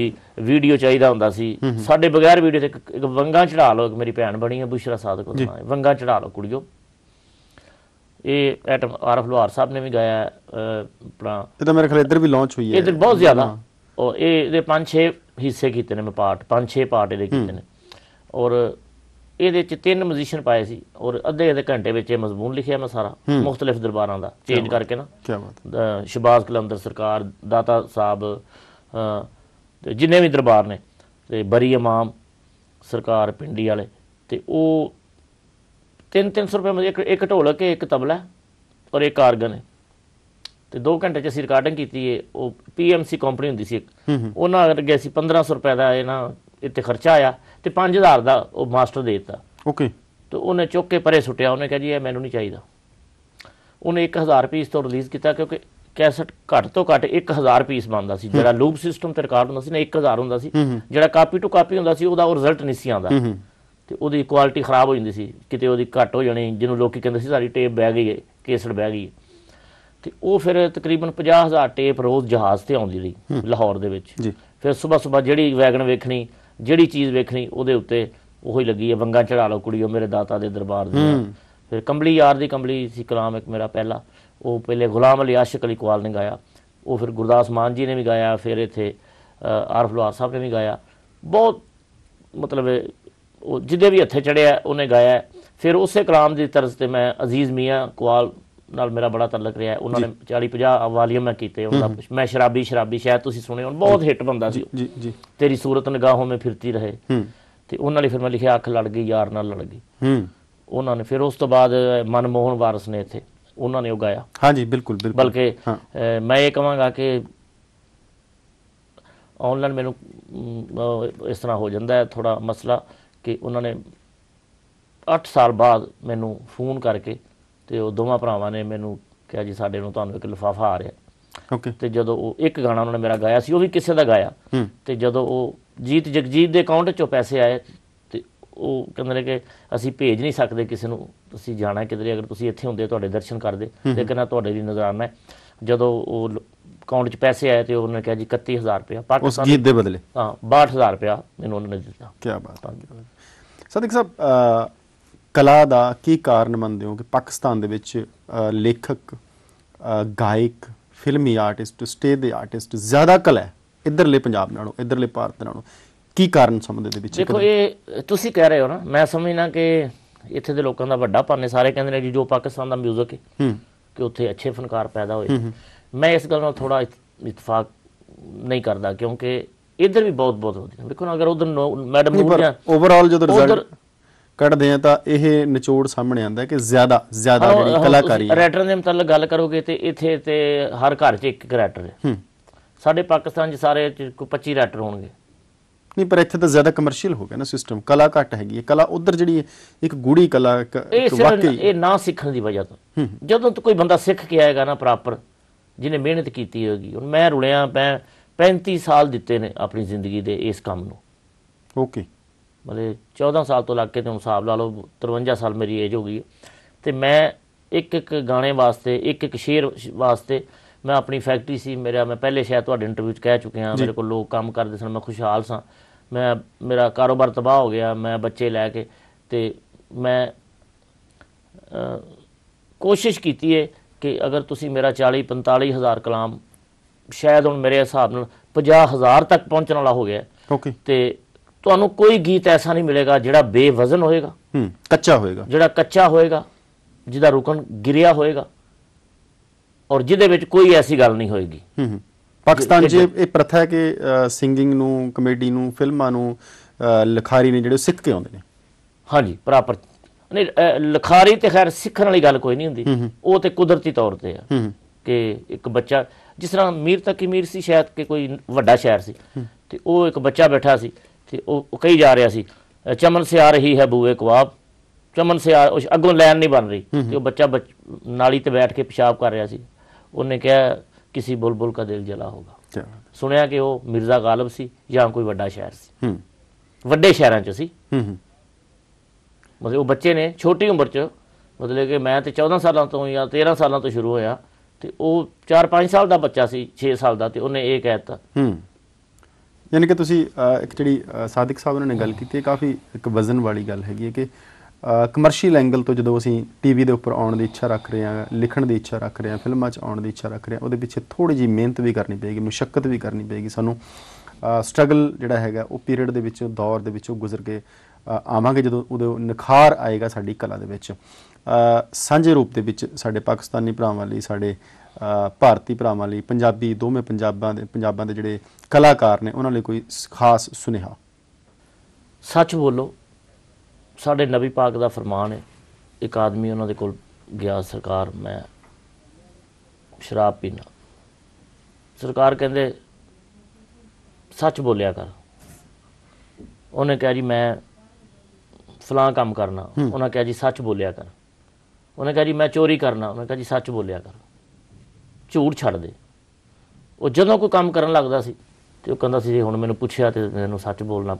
ਵੀਡੀਓ ਚਾਹੀਦਾ ਹੁੰਦਾ ਸੀ ਸਾਡੇ ਬਗੈਰ ਵੀਡੀਓ ਤੇ ਇੱਕ ਵੰਗਾ ਚੜਾ ਲਓ ਇੱਕ ਮੇਰੀ ਭੈਣ ਬਣੀ ਹੈ ਬੁਸ਼ਰਾ ਸਾਦਕ ਹੈ ਵੰਗਾ ਚੜਾ ਲਓ ਕੁੜੀਓ ਇਹ ਐਟਮ ਆਰਫ ਲੋਹਾਰ ਸਾਹਿਬ ਨੇ ਵੀ ਗਾਇਆ ਆਪਣਾ ਇਹ ਤਾਂ ਮੇਰੇ ਖਿਆਲ ਇੱਧਰ ਵੀ ਲਾਂਚ ਹੋਈ ਹੈ ਇੱਧਰ ਬਹੁਤ ਜ਼ਿਆਦਾ ਔਰ ਇਹ ਦੇ 5-6 ਹਿੱਸੇ ਕੀਤੇ ਨੇ ਮੈਂ ਪਾਰਟ 5-6 ਪਾਰਟ ਇਹਦੇ ਕੀਤੇ ਨੇ ਔਰ ਇਹਦੇ ਚ ਤਿੰਨ ਮਿਊਜ਼ੀਸ਼ੀਅਨ ਪਾਏ ਸੀ ਔਰ ਅੱਧੇ ਅੱਧੇ ਘੰਟੇ ਵਿੱਚ ਇਹ ਮਜ਼ਮੂਨ ਲਿਖਿਆ ਮੈਂ ਸਾਰਾ ਮੁxtਲਿਫ ਦਰਬਾਰਾਂ ਦਾ ਚੇਂਜ ਕਰਕੇ ਨਾ ਕੀ ਬਾਤ ਸ਼ਬਾਜ਼ ਕਲੰਦਰ ਸਰਕਾਰ ਦਾਤਾ ਸਾਹਿਬ ਜਿੰਨੇ ਵੀ ਦਰਬਾਰ ਨੇ ਤੇ ਬਰੀ ਇਮਾਮ ਸਰਕਾਰ ਪਿੰਡੀ ਵਾਲੇ ਤੇ ਉਹ 3-300 ਰੁਪਏ ਮੇ ਇੱਕ ਇੱਕ ਢੋਲਕ ਇੱਕ ਤਬਲਾ ਔਰ ਇੱਕ ਆਰਗਨ ਤੇ 2 ਘੰਟੇ ਚ ਅਸੀਂ ਰਿਕਾਰਡਿੰਗ ਕੀਤੀ ਏ ਉਹ ਪੀਐਮਸੀ ਕੰਪਨੀ ਹੁੰਦੀ ਸੀ ਇੱਕ ਉਹਨਾਂ ਅੱਗੇ ਸੀ 1500 ਰੁਪਏ ਦਾ ਇਹ ਨਾ ਇੱਥੇ ਖਰਚਾ ਆਇਆ ਤੇ 5000 ਦਾ ਉਹ ਮਾਸਟਰ ਦੇ ਦਿੱਤਾ ਓਕੇ ਤੇ ਉਹਨੇ ਚੁੱਕ ਕੇ ਪਰੇ ਸੁੱਟਿਆ ਉਹਨੇ ਕਿਹਾ ਜੀ ਇਹ ਮੈਨੂੰ ਨਹੀਂ ਚਾਹੀਦਾ ਉਹਨੇ 1000 ਪੀਸ ਤੋਂ ਰਿਲੀਜ਼ ਕੀਤਾ ਕਿਉਂਕਿ ਕੈਸਟ ਘੱਟ ਤੋਂ ਘੱਟ 1000 ਪੀਸ ਬਣਦਾ ਸੀ ਜਿਹੜਾ ਲੂਪ ਸਿਸਟਮ ਤੇ ਰਿਕਾਰਡ ਹੁੰਦਾ ਸੀ ਨਾ 1000 ਹੁੰਦਾ ਸੀ ਜਿਹੜਾ ਕਾਪੀ ਟੂ ਕਾਪੀ ਹੁੰਦਾ ਸੀ ਉਹਦਾ ਉਹ ਰਿਜ਼ਲਟ ਨਹੀਂ ਸੀ ਆਉਂਦਾ ਤੇ ਉਹਦੀ ਕੁਆਲਿਟੀ ਖਰਾਬ ਹੋ ਜਾਂਦੀ ਸੀ ਕਿਤੇ ਉਹਦੀ ਘੱਟ ਹੋ ਜਾਣੀ ਜਿਹਨੂੰ ਲੋਕੀ ਕਹਿੰਦੇ ਸੀ ਸਾਰੀ ਟੇਪ ਬਹਿ ਗਈ ਹੈ ਕੇਸਟ ਬਹਿ ਗਈ ਤੇ ਉਹ ਫਿਰ ਤਕਰੀਬਨ 50000 ਟੇਪ ਰੋਜ਼ ਜਹਾਜ਼ ਤੇ ਆਉਂਦੀ ਰਹੀ ਲਾਹੌਰ ਦੇ ਵਿੱਚ ਫਿਰ ਸਵੇਰ ਸਵੇਰ ਜਿਹੜੀ ਵੈਗਨ ਵੇਖਣੀ ਜਿਹੜੀ ਚੀਜ਼ ਵੇਖਣੀ ਉਹਦੇ ਉੱਤੇ ਉਹੀ ਲੱਗੀ ਹੈ ਵੰਗਾ ਚੜਾ ਲਓ ਕੁੜੀਓ ਮੇਰੇ ਦਾਤਾ ਦੇ ਦਰਬਾਰ ਦੇ ਫਿਰ ਕੰਬਲੀ ਯਾਰ ਦੀ ਕੰਬਲੀ ਸੀ ਕਲਾਮ ਇੱਕ ਮੇਰਾ ਪਹਿਲਾ ਉਹ ਪਹਿਲੇ ਗੁਲਾਮ ਅਲੀ ਆਸ਼ਿਕ ਅਲੀ ਕਵਾਲ ਨੇ ਗਾਇਆ ਉਹ ਫਿਰ ਗੁਰਦਾਸ ਮਾਨ ਜੀ ਨੇ ਵੀ ਗਾਇਆ ਫਿਰ ਇੱਥੇ ਆਰਫ ਲੋਹਾਰ ਸਾਹਿਬ ਨੇ ਵੀ ਗਾਇਆ ਬਹੁਤ ਮਤਲਬ ਉਹ ਜਿੱਦੇ ਵੀ ਹੱਥੇ ਚੜਿਆ ਉਹਨੇ ਗਾਇਆ ਫਿਰ ਉਸੇ ਕਲਾਮ ਦੀ ਤਰਜ਼ ਤੇ ਮੈਂ ਅਜ਼ੀਜ਼ ਮੀਆਂ ਕਵਾਲ ਨਾਲ ਮੇਰਾ ਬੜਾ ਤਲਕ ਰਿਹਾ ਉਹਨਾਂ ਨੇ 40 50 ਵਾਲੀਆਂ ਮੈਂ ਕੀਤੇ ਉਹਦਾ ਮੈਂ ਸ਼ਰਾਬੀ ਸ਼ਰਾਬੀ ਸ਼ਾਇਦ ਤੁਸੀਂ ਸੁਣੇ ਹੋਣ ਬਹੁਤ ਹਿੱਟ ਬੰਦਾ ਸੀ ਜੀ ਜੀ ਤੇਰੀ ਸੂਰਤ ਨਿਗਾਹੋਂ ਮੇ ਫਿਰਤੀ ਰਹੇ ਤੇ ਉਹਨਾਂ ਲਈ ਫਿਰ ਮੈਂ ਲਿਖਿਆ ਅੱਖ ਲੜ ਗਈ ਯਾਰ ਨਾਲ ਲੜ ਗਈ ਹੂੰ ਉਹਨਾਂ ਨੇ ਫਿਰ ਉਸ ਤੋਂ ਬਾਅਦ ਮਨਮੋਹਨ ਵਾਰਸ ਨੇ ਇੱਥੇ ਉਹਨਾਂ ਨੇ ਉਗਾਇਆ ਹਾਂਜੀ ਬਿਲਕੁਲ ਬਿਲਕੁਲ ਬਲਕਿ ਮੈਂ ਇਹ ਕਹਾਂਗਾ ਕਿ ਆਨਲਾਈਨ ਮੈਨੂੰ ਇਸ ਤਰ੍ਹਾਂ ਹੋ ਜਾਂਦਾ ਹੈ ਥੋੜਾ ਮਸਲਾ ਕਿ ਉਹਨਾਂ ਨੇ 8 ਸਾਲ ਬਾਅਦ ਮੈਨੂੰ ਫੋਨ ਕਰਕੇ ਤੇ ਉਹ ਦੋਵਾਂ ਭਰਾਵਾਂ ਨੇ ਮੈਨੂੰ ਕਿਹਾ ਜੀ ਸਾਡੇ ਨੂੰ ਤੁਹਾਨੂੰ ਇੱਕ ਲਿਫਾਫਾ ਆ ਰਿਹਾ ਓਕੇ ਤੇ ਜਦੋਂ ਉਹ ਇੱਕ ਗਾਣਾ ਉਹਨਾਂ ਨੇ ਮੇਰਾ ਗਾਇਆ ਸੀ ਉਹ ਵੀ ਕਿਸੇ ਦਾ ਗਾਇਆ ਤੇ ਜਦੋਂ ਉਹ ਜੀਤ ਜਗਜੀਤ ਦੇ ਅਕਾਊਂਟ 'ਚੋਂ ਪੈਸੇ ਆਏ ਤੇ ਉਹ ਕਹਿੰਦੇ ਨੇ ਕਿ ਅਸੀਂ ਭੇਜ ਨਹੀਂ ਸਕਦੇ ਕਿਸੇ ਨੂੰ ਤੁਸੀਂ ਜਾਣਾ ਕਿਧਰੇ ਅਗਰ ਤੁਸੀਂ ਇੱਥੇ ਹੁੰਦੇ ਤੁਹਾਡੇ ਦਰਸ਼ਨ ਕਰਦੇ ਤੇ ਕਹਿੰਦਾ ਤੁਹਾਡੇ ਦੀ ਨਜ਼ਰਾਨਾ ਹੈ ਜਦੋਂ ਉਹ ਅਕਾਊਂਟ 'ਚ ਪੈਸੇ ਆਏ ਤੇ ਉਹਨੇ ਕਿਹਾ ਜੀ 31000 ਰੁਪਏ ਪਾਕਿਸਤਾਨ ਉਸ ਜੀਤ ਦੇ ਬਦਲੇ ਹਾਂ 62000 ਰੁਪਏ ਮੈਨੂੰ ਉਹਨਾਂ ਨੇ ਦਿੱਤਾ ਕੀ ਬਾਤ ਹੈ ਸਦਿਕ ਸਾਹਿਬ ਕਲਾ ਦਾ ਕੀ ਕਾਰਨ ਮੰਨਦੇ ਹੋ ਕਿ ਪਾਕਿਸਤਾਨ ਦੇ ਵਿੱਚ ਲੇਖਕ ਗਾਇਕ ਫਿਲਮੀ ਆਰਟਿਸਟ ਸਟੇ ਦੇ ਆਰਟਿਸਟ ਜ਼ਿਆਦਾ ਕਲਾ ਹੈ ਇਧਰਲੇ ਪੰਜਾਬ ਨਾਲੋਂ ਇਧਰਲੇ ਭਾਰਤ ਨਾਲੋਂ ਕੀ ਕਾਰਨ ਸਮਝਦੇ ਦੇ ਵਿੱਚ ਦੇਖੋ ਇਹ ਤੁਸੀਂ ਕਹਿ ਰਹੇ ਹੋ ਨਾ ਮੈਂ ਸਮਝਣਾ ਕਿ ਇੱਥੇ ਦੇ ਲੋਕਾਂ ਦਾ ਵੱਡਾ ਪਾਣੇ ਸਾਰੇ ਕਹਿੰਦੇ ਨੇ ਜੀ ਜੋ ਪਾਕਿਸਤਾਨ ਦਾ 뮤직 ਹੈ ਕਿ ਉੱਥੇ ਅੱਛੇ ਫਨਕਾਰ ਪੈਦਾ ਹੋਏ ਮੈਂ ਇਸ ਗੱਲ ਨਾਲ ਥੋੜਾ ਇਤਫਾਕ ਨਹੀਂ ਕਰਦਾ ਕਿਉਂਕਿ ਇਧਰ ਵੀ ਬਹੁਤ ਬਹੁਤ ਹੈ ਦੇਖੋ ਨਾ ਅਗਰ ਉਧਰ ਮੈਡਮ ਨੂੰ ਜਾਂ ਓਵਰਆਲ ਜਦੋਂ ਰਿਜ਼ਲਟ ਕੱਢਦੇ ਆ ਤਾਂ ਇਹ ਨਿਚੋੜ ਸਾਹਮਣੇ ਆਉਂਦਾ ਕਿ ਜ਼ਿਆਦਾ ਜ਼ਿਆਦਾ ਜਿਹੜੀ ਕਲਾਕਾਰੀ ਹੈ ਰੈਟਰ ਦੇ ਮੁਤਲਕ ਗੱਲ ਕਰੋਗੇ ਤੇ ਇੱਥੇ ਤੇ ਹਰ ਘਰ 'ਚ ਇੱਕ ਰੈਟਰ ਹੈ ਹੂੰ ਸਾਡੇ ਪਾਕਿਸਤਾਨ 'ਚ ਸਾਰੇ ਕੋਈ 25 ਰੈਟਰ ਹੋਣਗੇ ਨਹੀਂ ਪਰ ਇੱਥੇ ਤਾਂ ਜ਼ਿਆਦਾ ਕਮਰਸ਼ੀਅਲ ਹੋ ਗਿਆ ਨਾ ਸਿਸਟਮ ਕਲਾ ਘੱਟ ਹੈਗੀ ਹੈ ਕਲਾ ਉਧਰ ਜਿਹੜੀ ਇੱਕ ਗੂੜੀ ਕਲਾ ਇੱਕ ਵਾਕਈ ਇਹ ਨਾ ਸਿੱਖਣ ਦੀ ਵਜ੍ਹਾ ਤੋਂ ਜਦੋਂ ਕੋਈ ਬੰਦਾ ਸਿੱਖ ਕੇ ਆਏਗਾ ਨਾ ਪ੍ਰਾਪਰ ਜਿਹਨੇ ਮਿਹਨਤ ਕੀਤੀ ਹੋਗੀ ਹੁਣ ਮੈਂ ਰੁਲਿਆ ਮੈਂ 35 ਸਾਲ ਦਿੱਤੇ ਨੇ ਆਪਣੀ ਜ਼ਿੰਦਗੀ ਦੇ ਇਸ ਕੰਮ ਨੂੰ ਓਕੇ ਮਤਲਬ 14 ਸਾਲ ਤੋਂ ਲੱਗ ਕੇ ਤੇ ਹਿਸਾਬ ਲਾ ਲਓ 53 ਸਾਲ ਮੇਰੀ ਏਜ ਹੋ ਗਈ ਤੇ ਮੈਂ ਇੱਕ ਇੱਕ ਗਾਣੇ ਵਾਸਤੇ ਇੱਕ ਇੱਕ ਸ਼ੇਰ ਵਾਸਤੇ ਮੈਂ ਆਪਣੀ ਫੈਕਟਰੀ ਸੀ ਮੇਰਾ ਮੈਂ ਪਹਿਲੇ ਸ਼ਾਇਦ ਤੁਹਾਡੇ ਇੰਟਰਵਿਊ 'ਚ ਕਹਿ ਚੁੱਕਿਆ ਮੇਰੇ ਕੋਲ ਲੋਕ ਕੰਮ ਕਰਦੇ ਸਨ ਮੈਂ ਖੁਸ਼ਹਾਲ ਸਾਂ ਮੈਂ ਮੇਰਾ ਕਾਰੋਬਾਰ ਤਬਾਹ ਹੋ ਗਿਆ ਮੈਂ ਬੱਚੇ ਲੈ ਕੇ ਤੇ ਮੈਂ ਕੋਸ਼ਿਸ਼ ਕੀਤੀ ਹੈ ਕਿ ਅਗਰ ਤੁਸੀਂ ਮੇਰਾ 40 45 ਹਜ਼ਾਰ ਕਲਾਮ ਸ਼ਾਇਦ ਹੁਣ ਮੇਰੇ ਹਿਸਾਬ ਨਾਲ 50 ਹਜ਼ਾਰ ਤੱਕ ਪਹੁੰਚਣ ਵਾਲਾ ਹੋ ਗਿਆ ਓਕੇ ਤੇ ਤੁਹਾਨੂੰ ਕੋਈ ਗੀਤ ਐਸਾ ਨਹੀਂ ਮਿਲੇਗਾ ਜਿਹੜਾ ਬੇਵਜ਼ਨ ਹੋਏਗਾ ਹੂੰ ਕੱਚਾ ਹੋਏਗਾ ਜਿਹੜਾ ਕੱਚਾ ਹੋਏਗਾ ਜਿਹਦਾ ਰੁਕਣ ਗਿਰਿਆ ਹੋਏਗਾ ਔਰ ਜਿਹਦੇ ਵਿੱਚ ਕੋਈ ਐਸੀ ਗੱਲ ਨਹੀਂ ਹੋਏਗੀ ਹੂੰ ਪਾਕਿਸਤਾਨ 'ਚ ਇਹ ਪ੍ਰਥਾ ਹੈ ਕਿ ਸਿੰਗਿੰਗ ਨੂੰ ਕਮੇਡੀ ਨੂੰ ਫਿਲਮਾਂ ਨੂੰ ਲਿਖਾਰੀ ਨੇ ਜਿਹੜੇ ਸਿੱਖ ਕੇ ਆਉਂਦੇ ਨੇ ਹਾਂਜੀ ਪ੍ਰਾਪਰ ਨਹੀਂ ਲਿਖਾਰੀ ਤੇ ਖੈਰ ਸਿੱਖਣ ਵਾਲੀ ਗੱਲ ਕੋਈ ਨਹੀਂ ਹੁੰਦੀ ਉਹ ਤੇ ਕੁਦਰਤੀ ਤੌਰ ਤੇ ਆ ਕਿ ਇੱਕ ਬੱਚਾ ਜਿਸ ਤਰ੍ਹਾਂ ਮੀਰ ਤੱਕ ਮੀਰ ਸੀ ਸ਼ਾਇਦ ਕਿ ਕੋਈ ਵੱਡਾ ਸ਼ਹਿਰ ਸੀ ਤੇ ਉਹ ਇੱਕ ਬੱਚਾ ਬੈਠਾ ਸੀ ਤੇ ਉਹ ਕਹੀ ਜਾ ਰਿਹਾ ਸੀ ਚਮਨ ਸੇ ਆ ਰਹੀ ਹੈ ਬੂਏ ਕਵਾਬ ਚਮਨ ਸੇ ਆ ਅੱਗੋਂ ਲੈਣ ਨਹੀਂ ਬਣ ਰਹੀ ਤੇ ਉਹ ਬੱਚਾ ਨਾਲੀ ਤੇ ਬੈਠ ਕੇ ਪਿਸ਼ਾਬ ਕਰ ਰਿਹਾ ਸੀ ਉਹਨੇ ਕਿਹਾ ਕਿਸੇ ਬੁਲਬੁਲ ਦਾ ਦਿਲ ਜਲਾ ਹੋਗਾ ਸੁਣਿਆ ਕਿ ਉਹ ਮਿਰਜ਼ਾ ਗਾਲਬ ਸੀ ਜਾਂ ਕੋਈ ਵੱਡਾ ਸ਼ਹਿਰ ਸੀ ਵੱਡੇ ਸ਼ਹਿਰਾਂ 'ਚ ਸੀ ਮਤਲਬ ਉਹ ਬੱਚੇ ਨੇ ਛੋਟੀ ਉਮਰ 'ਚ ਮਤਲਬ ਕਿ ਮੈਂ ਤੇ 14 ਸਾਲਾਂ ਤੋਂ ਜਾਂ 13 ਸਾਲਾਂ ਤੋਂ ਸ਼ੁਰੂ ਹੋਇਆ ਤੇ ਉਹ 4-5 ਸਾਲ ਦਾ ਬੱਚਾ ਸੀ 6 ਸਾਲ ਦਾ ਤੇ ਉਹਨੇ ਇਹ ਕਹਿਤਾ ਯਾਨੀ ਕਿ ਤੁਸੀਂ ਇੱਕ ਜਿਹੜੀ ਸਾਦਿਕ ਸਾਹਿਬ ਨੇ ਗੱਲ ਕੀਤੀ ਹੈ ਕਾਫੀ ਇੱਕ ਵਜ਼ਨ ਵਾਲੀ ਗੱਲ ਹੈਗੀ ਹੈ ਕਿ ਕਮਰਸ਼ੀਅਲ ਐਂਗਲ ਤੋਂ ਜਦੋਂ ਅਸੀਂ ਟੀਵੀ ਦੇ ਉੱਪਰ ਆਉਣ ਦੀ ਇੱਛਾ ਰੱਖ ਰਹੇ ਹਾਂ ਲਿਖਣ ਦੀ ਇੱਛਾ ਰੱਖ ਰਹੇ ਹਾਂ ਫਿਲਮਾਂ 'ਚ ਆਉਣ ਦੀ ਇੱਛਾ ਰੱਖ ਰਹੇ ਹਾਂ ਉਹਦੇ ਪਿੱਛੇ ਥੋੜੀ ਜੀ ਮਿਹਨਤ ਵੀ ਕਰਨੀ ਪਏਗੀ ਮੁਸ਼ਕਲ ਵੀ ਕਰਨੀ ਪਏਗੀ ਸਾਨੂੰ ਸਟਰਗਲ ਜਿਹੜਾ ਹੈਗਾ ਉਹ ਪੀਰੀਅਡ ਦੇ ਵਿੱਚ ਦੌਰ ਦੇ ਵਿੱਚੋਂ ਗੁਜ਼ਰ ਕੇ ਆਵਾਂਗੇ ਜਦੋਂ ਉਹਦੇ ਨਿਖਾਰ ਆਏਗਾ ਸਾਡੀ ਕਲਾ ਦੇ ਵਿੱਚ ਸਾਂਝੇ ਰੂਪ ਦੇ ਵਿੱਚ ਸਾਡੇ ਪਾਕਿਸਤਾਨੀ ਭਰਾਵਾਂ ਲਈ ਸਾਡੇ ਭਾਰਤੀ ਭਰਾਵਾਂ ਲਈ ਪੰਜਾਬੀ ਦੋਵੇਂ ਪੰਜਾਬਾਂ ਦੇ ਪੰਜਾਬਾਂ ਦੇ ਜਿਹੜੇ ਕਲਾਕਾਰ ਨੇ ਉਹਨਾਂ ਲਈ ਕੋਈ ਖਾਸ ਸੁਨੇਹਾ ਸੱਚ ਬੋਲੋ ਸਾਡੇ ਨਬੀ ਪਾਕ ਦਾ ਫਰਮਾਨ ਹੈ ਇੱਕ ਆਦਮੀ ਉਹਨਾਂ ਦੇ ਕੋਲ ਗਿਆ ਸਰਕਾਰ ਮੈਂ ਸ਼ਰਾਬ ਪੀਣਾ ਸਰਕਾਰ ਕਹਿੰਦੇ ਸੱਚ ਬੋਲਿਆ ਕਰ ਉਹਨੇ ਕਿਹਾ ਜੀ ਮੈਂ ਫਲਾਂ ਕੰਮ ਕਰਨਾ ਉਹਨਾਂ ਕਿਹਾ ਜੀ ਸੱਚ ਬੋਲਿਆ ਕਰ ਉਹਨੇ ਕਿਹਾ ਜੀ ਮੈਂ ਚੋਰੀ ਕਰਨਾ ਉਹਨੇ ਕਿਹਾ ਜੀ ਸੱਚ ਬੋਲਿਆ ਕਰ ਝੂਠ ਛੱਡ ਦੇ ਉਹ ਜਦੋਂ ਕੋਈ ਕੰਮ ਕਰਨ ਲੱਗਦਾ ਸੀ ਤੇ ਉਹ ਕਹਿੰਦਾ ਸੀ ਜੇ ਹੁਣ ਮੈਨੂੰ ਪੁੱਛਿਆ ਤੇ ਮੈਨੂੰ ਸੱਚ ਬੋਲਣਾ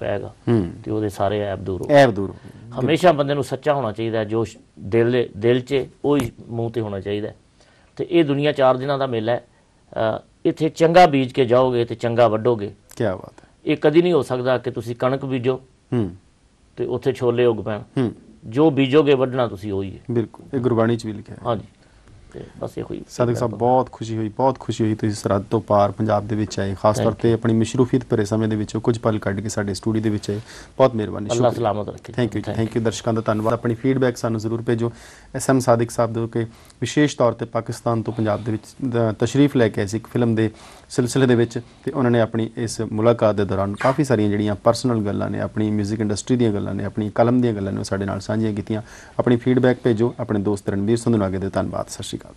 ਪੈਗਾ ਤੇ ਉਹਦੇ ਸਾਰੇ ਐਬ ਦੂਰ ਹੋ ਐਬ ਦੂਰ ਹਮੇਸ਼ਾ ਬੰਦੇ ਨੂੰ ਸੱਚਾ ਹੋਣਾ ਚਾਹੀਦਾ ਜੋ ਦਿਲ ਦਿਲ 'ਚ ਉਹ ਹੀ ਮੂੰਹ ਤੇ ਹੋਣਾ ਚਾਹੀਦਾ ਤੇ ਇਹ ਦੁਨੀਆ ਚਾਰ ਦਿਨਾਂ ਦਾ ਮੇਲਾ ਹੈ ਇੱਥੇ ਚੰਗਾ ਬੀਜ ਕੇ ਜਾਓਗੇ ਤੇ ਚੰਗਾ ਵੱਢੋਗੇ ਕੀ ਬਾਤ ਹੈ ਇਹ ਕਦੀ ਨਹੀਂ ਹੋ ਸਕਦਾ ਕਿ ਤੁਸੀਂ ਕਣਕ ਬੀਜੋ ਹੂੰ ਤੇ ਉੱਥੇ ਛੋਲੇ ਉਗ ਪੈਣ ਹੂੰ ਜੋ ਬੀਜੋਗੇ ਵੱਢਣਾ ਤੁਸੀਂ ਉਹੀ ਹੈ ਬਿਲਕੁਲ ਇਹ ਗੁਰਬਾਣੀ 'ਚ ਵੀ ਲਿਖਿਆ ਹੈ ਹਾਂਜੀ ਤੇ ਬਸ ਇਹੋ ਹੀ ਸਾਹਿਬ ਬਹੁਤ ਖੁਸ਼ੀ ਹੋਈ ਬਹੁਤ ਖੁਸ਼ੀ ਹੋਈ ਤੁਸੀਂ ਸਰਹੱਦ ਤੋਂ ਪਾਰ ਪੰਜਾਬ ਦੇ ਵਿੱਚ ਆਏ ਖਾਸ ਤੌਰ ਤੇ ਆਪਣੀ ਮਸ਼ਰੂਫੀਤ ਭਰੇ ਸਮੇਂ ਦੇ ਵਿੱਚੋਂ ਕੁਝ ਪਲ ਕੱਢ ਕੇ ਸਾਡੇ ਸਟੂਡੀਓ ਦੇ ਵਿੱਚ ਆਏ ਬਹੁਤ ਮਿਹਰਬਾਨੀ ਸ਼ੁਕਰੀਆ ਅੱਲਾਹ ਸਲਾਮਤ ਰੱਖੇ ਥੈਂਕ ਯੂ ਥੈਂਕ ਯੂ ਦਰਸ਼ਕਾਂ ਦਾ ਧੰਨਵਾਦ ਆਪਣੀ ਫੀਡਬੈਕ ਸਾਨੂੰ ਜ਼ਰੂਰ ਭੇਜੋ ਐਸ ਐਮ ਸਾਦਿਕ ਸਾਹਿਬ ਦੇ ਕਿ ਵਿਸ਼ੇਸ਼ ਤੌਰ ਤੇ ਪਾਕਿਸਤਾਨ ਤੋਂ ਪੰਜਾਬ ਦੇ ਵਿੱਚ ਤਸ਼ਰੀਫ ਲੈ ਕੇ ਆਏ ਸੀ ਇੱਕ ਫਿਲਮ ਦੇ ਸਿਲਸਿਲੇ ਦੇ ਵਿੱਚ ਤੇ ਉਹਨਾਂ ਨੇ ਆਪਣੀ ਇਸ ਮੁਲਾਕਾਤ ਦੇ ਦੌਰਾਨ ਕਾਫੀ ਸਾਰੀਆਂ ਜਿਹੜੀਆਂ ਪਰਸਨਲ ਗੱਲਾਂ ਨੇ ਆਪਣੀ 뮤직 ਇੰਡਸਟਰੀ ਦੀਆਂ ਗੱਲਾਂ ਨੇ ਆਪਣੀ ਕਲਮ ਦੀਆਂ ਗੱਲਾਂ ਨੇ ਸਾਡੇ ਨਾਲ ਸਾਂਝੀਆਂ ਕੀਤੀਆਂ ਆਪਣੀ ਫੀਡਬੈਕ ਭੇਜੋ ਆਪਣੇ ਦੋਸਤ ਰਣਵੀਰ ਸੰਧੂ ਅੱਗੇ ਦੇ ਧੰਨਵਾਦ ਸਤਿ ਸ਼੍ਰੀ ਅਕਾਲ up.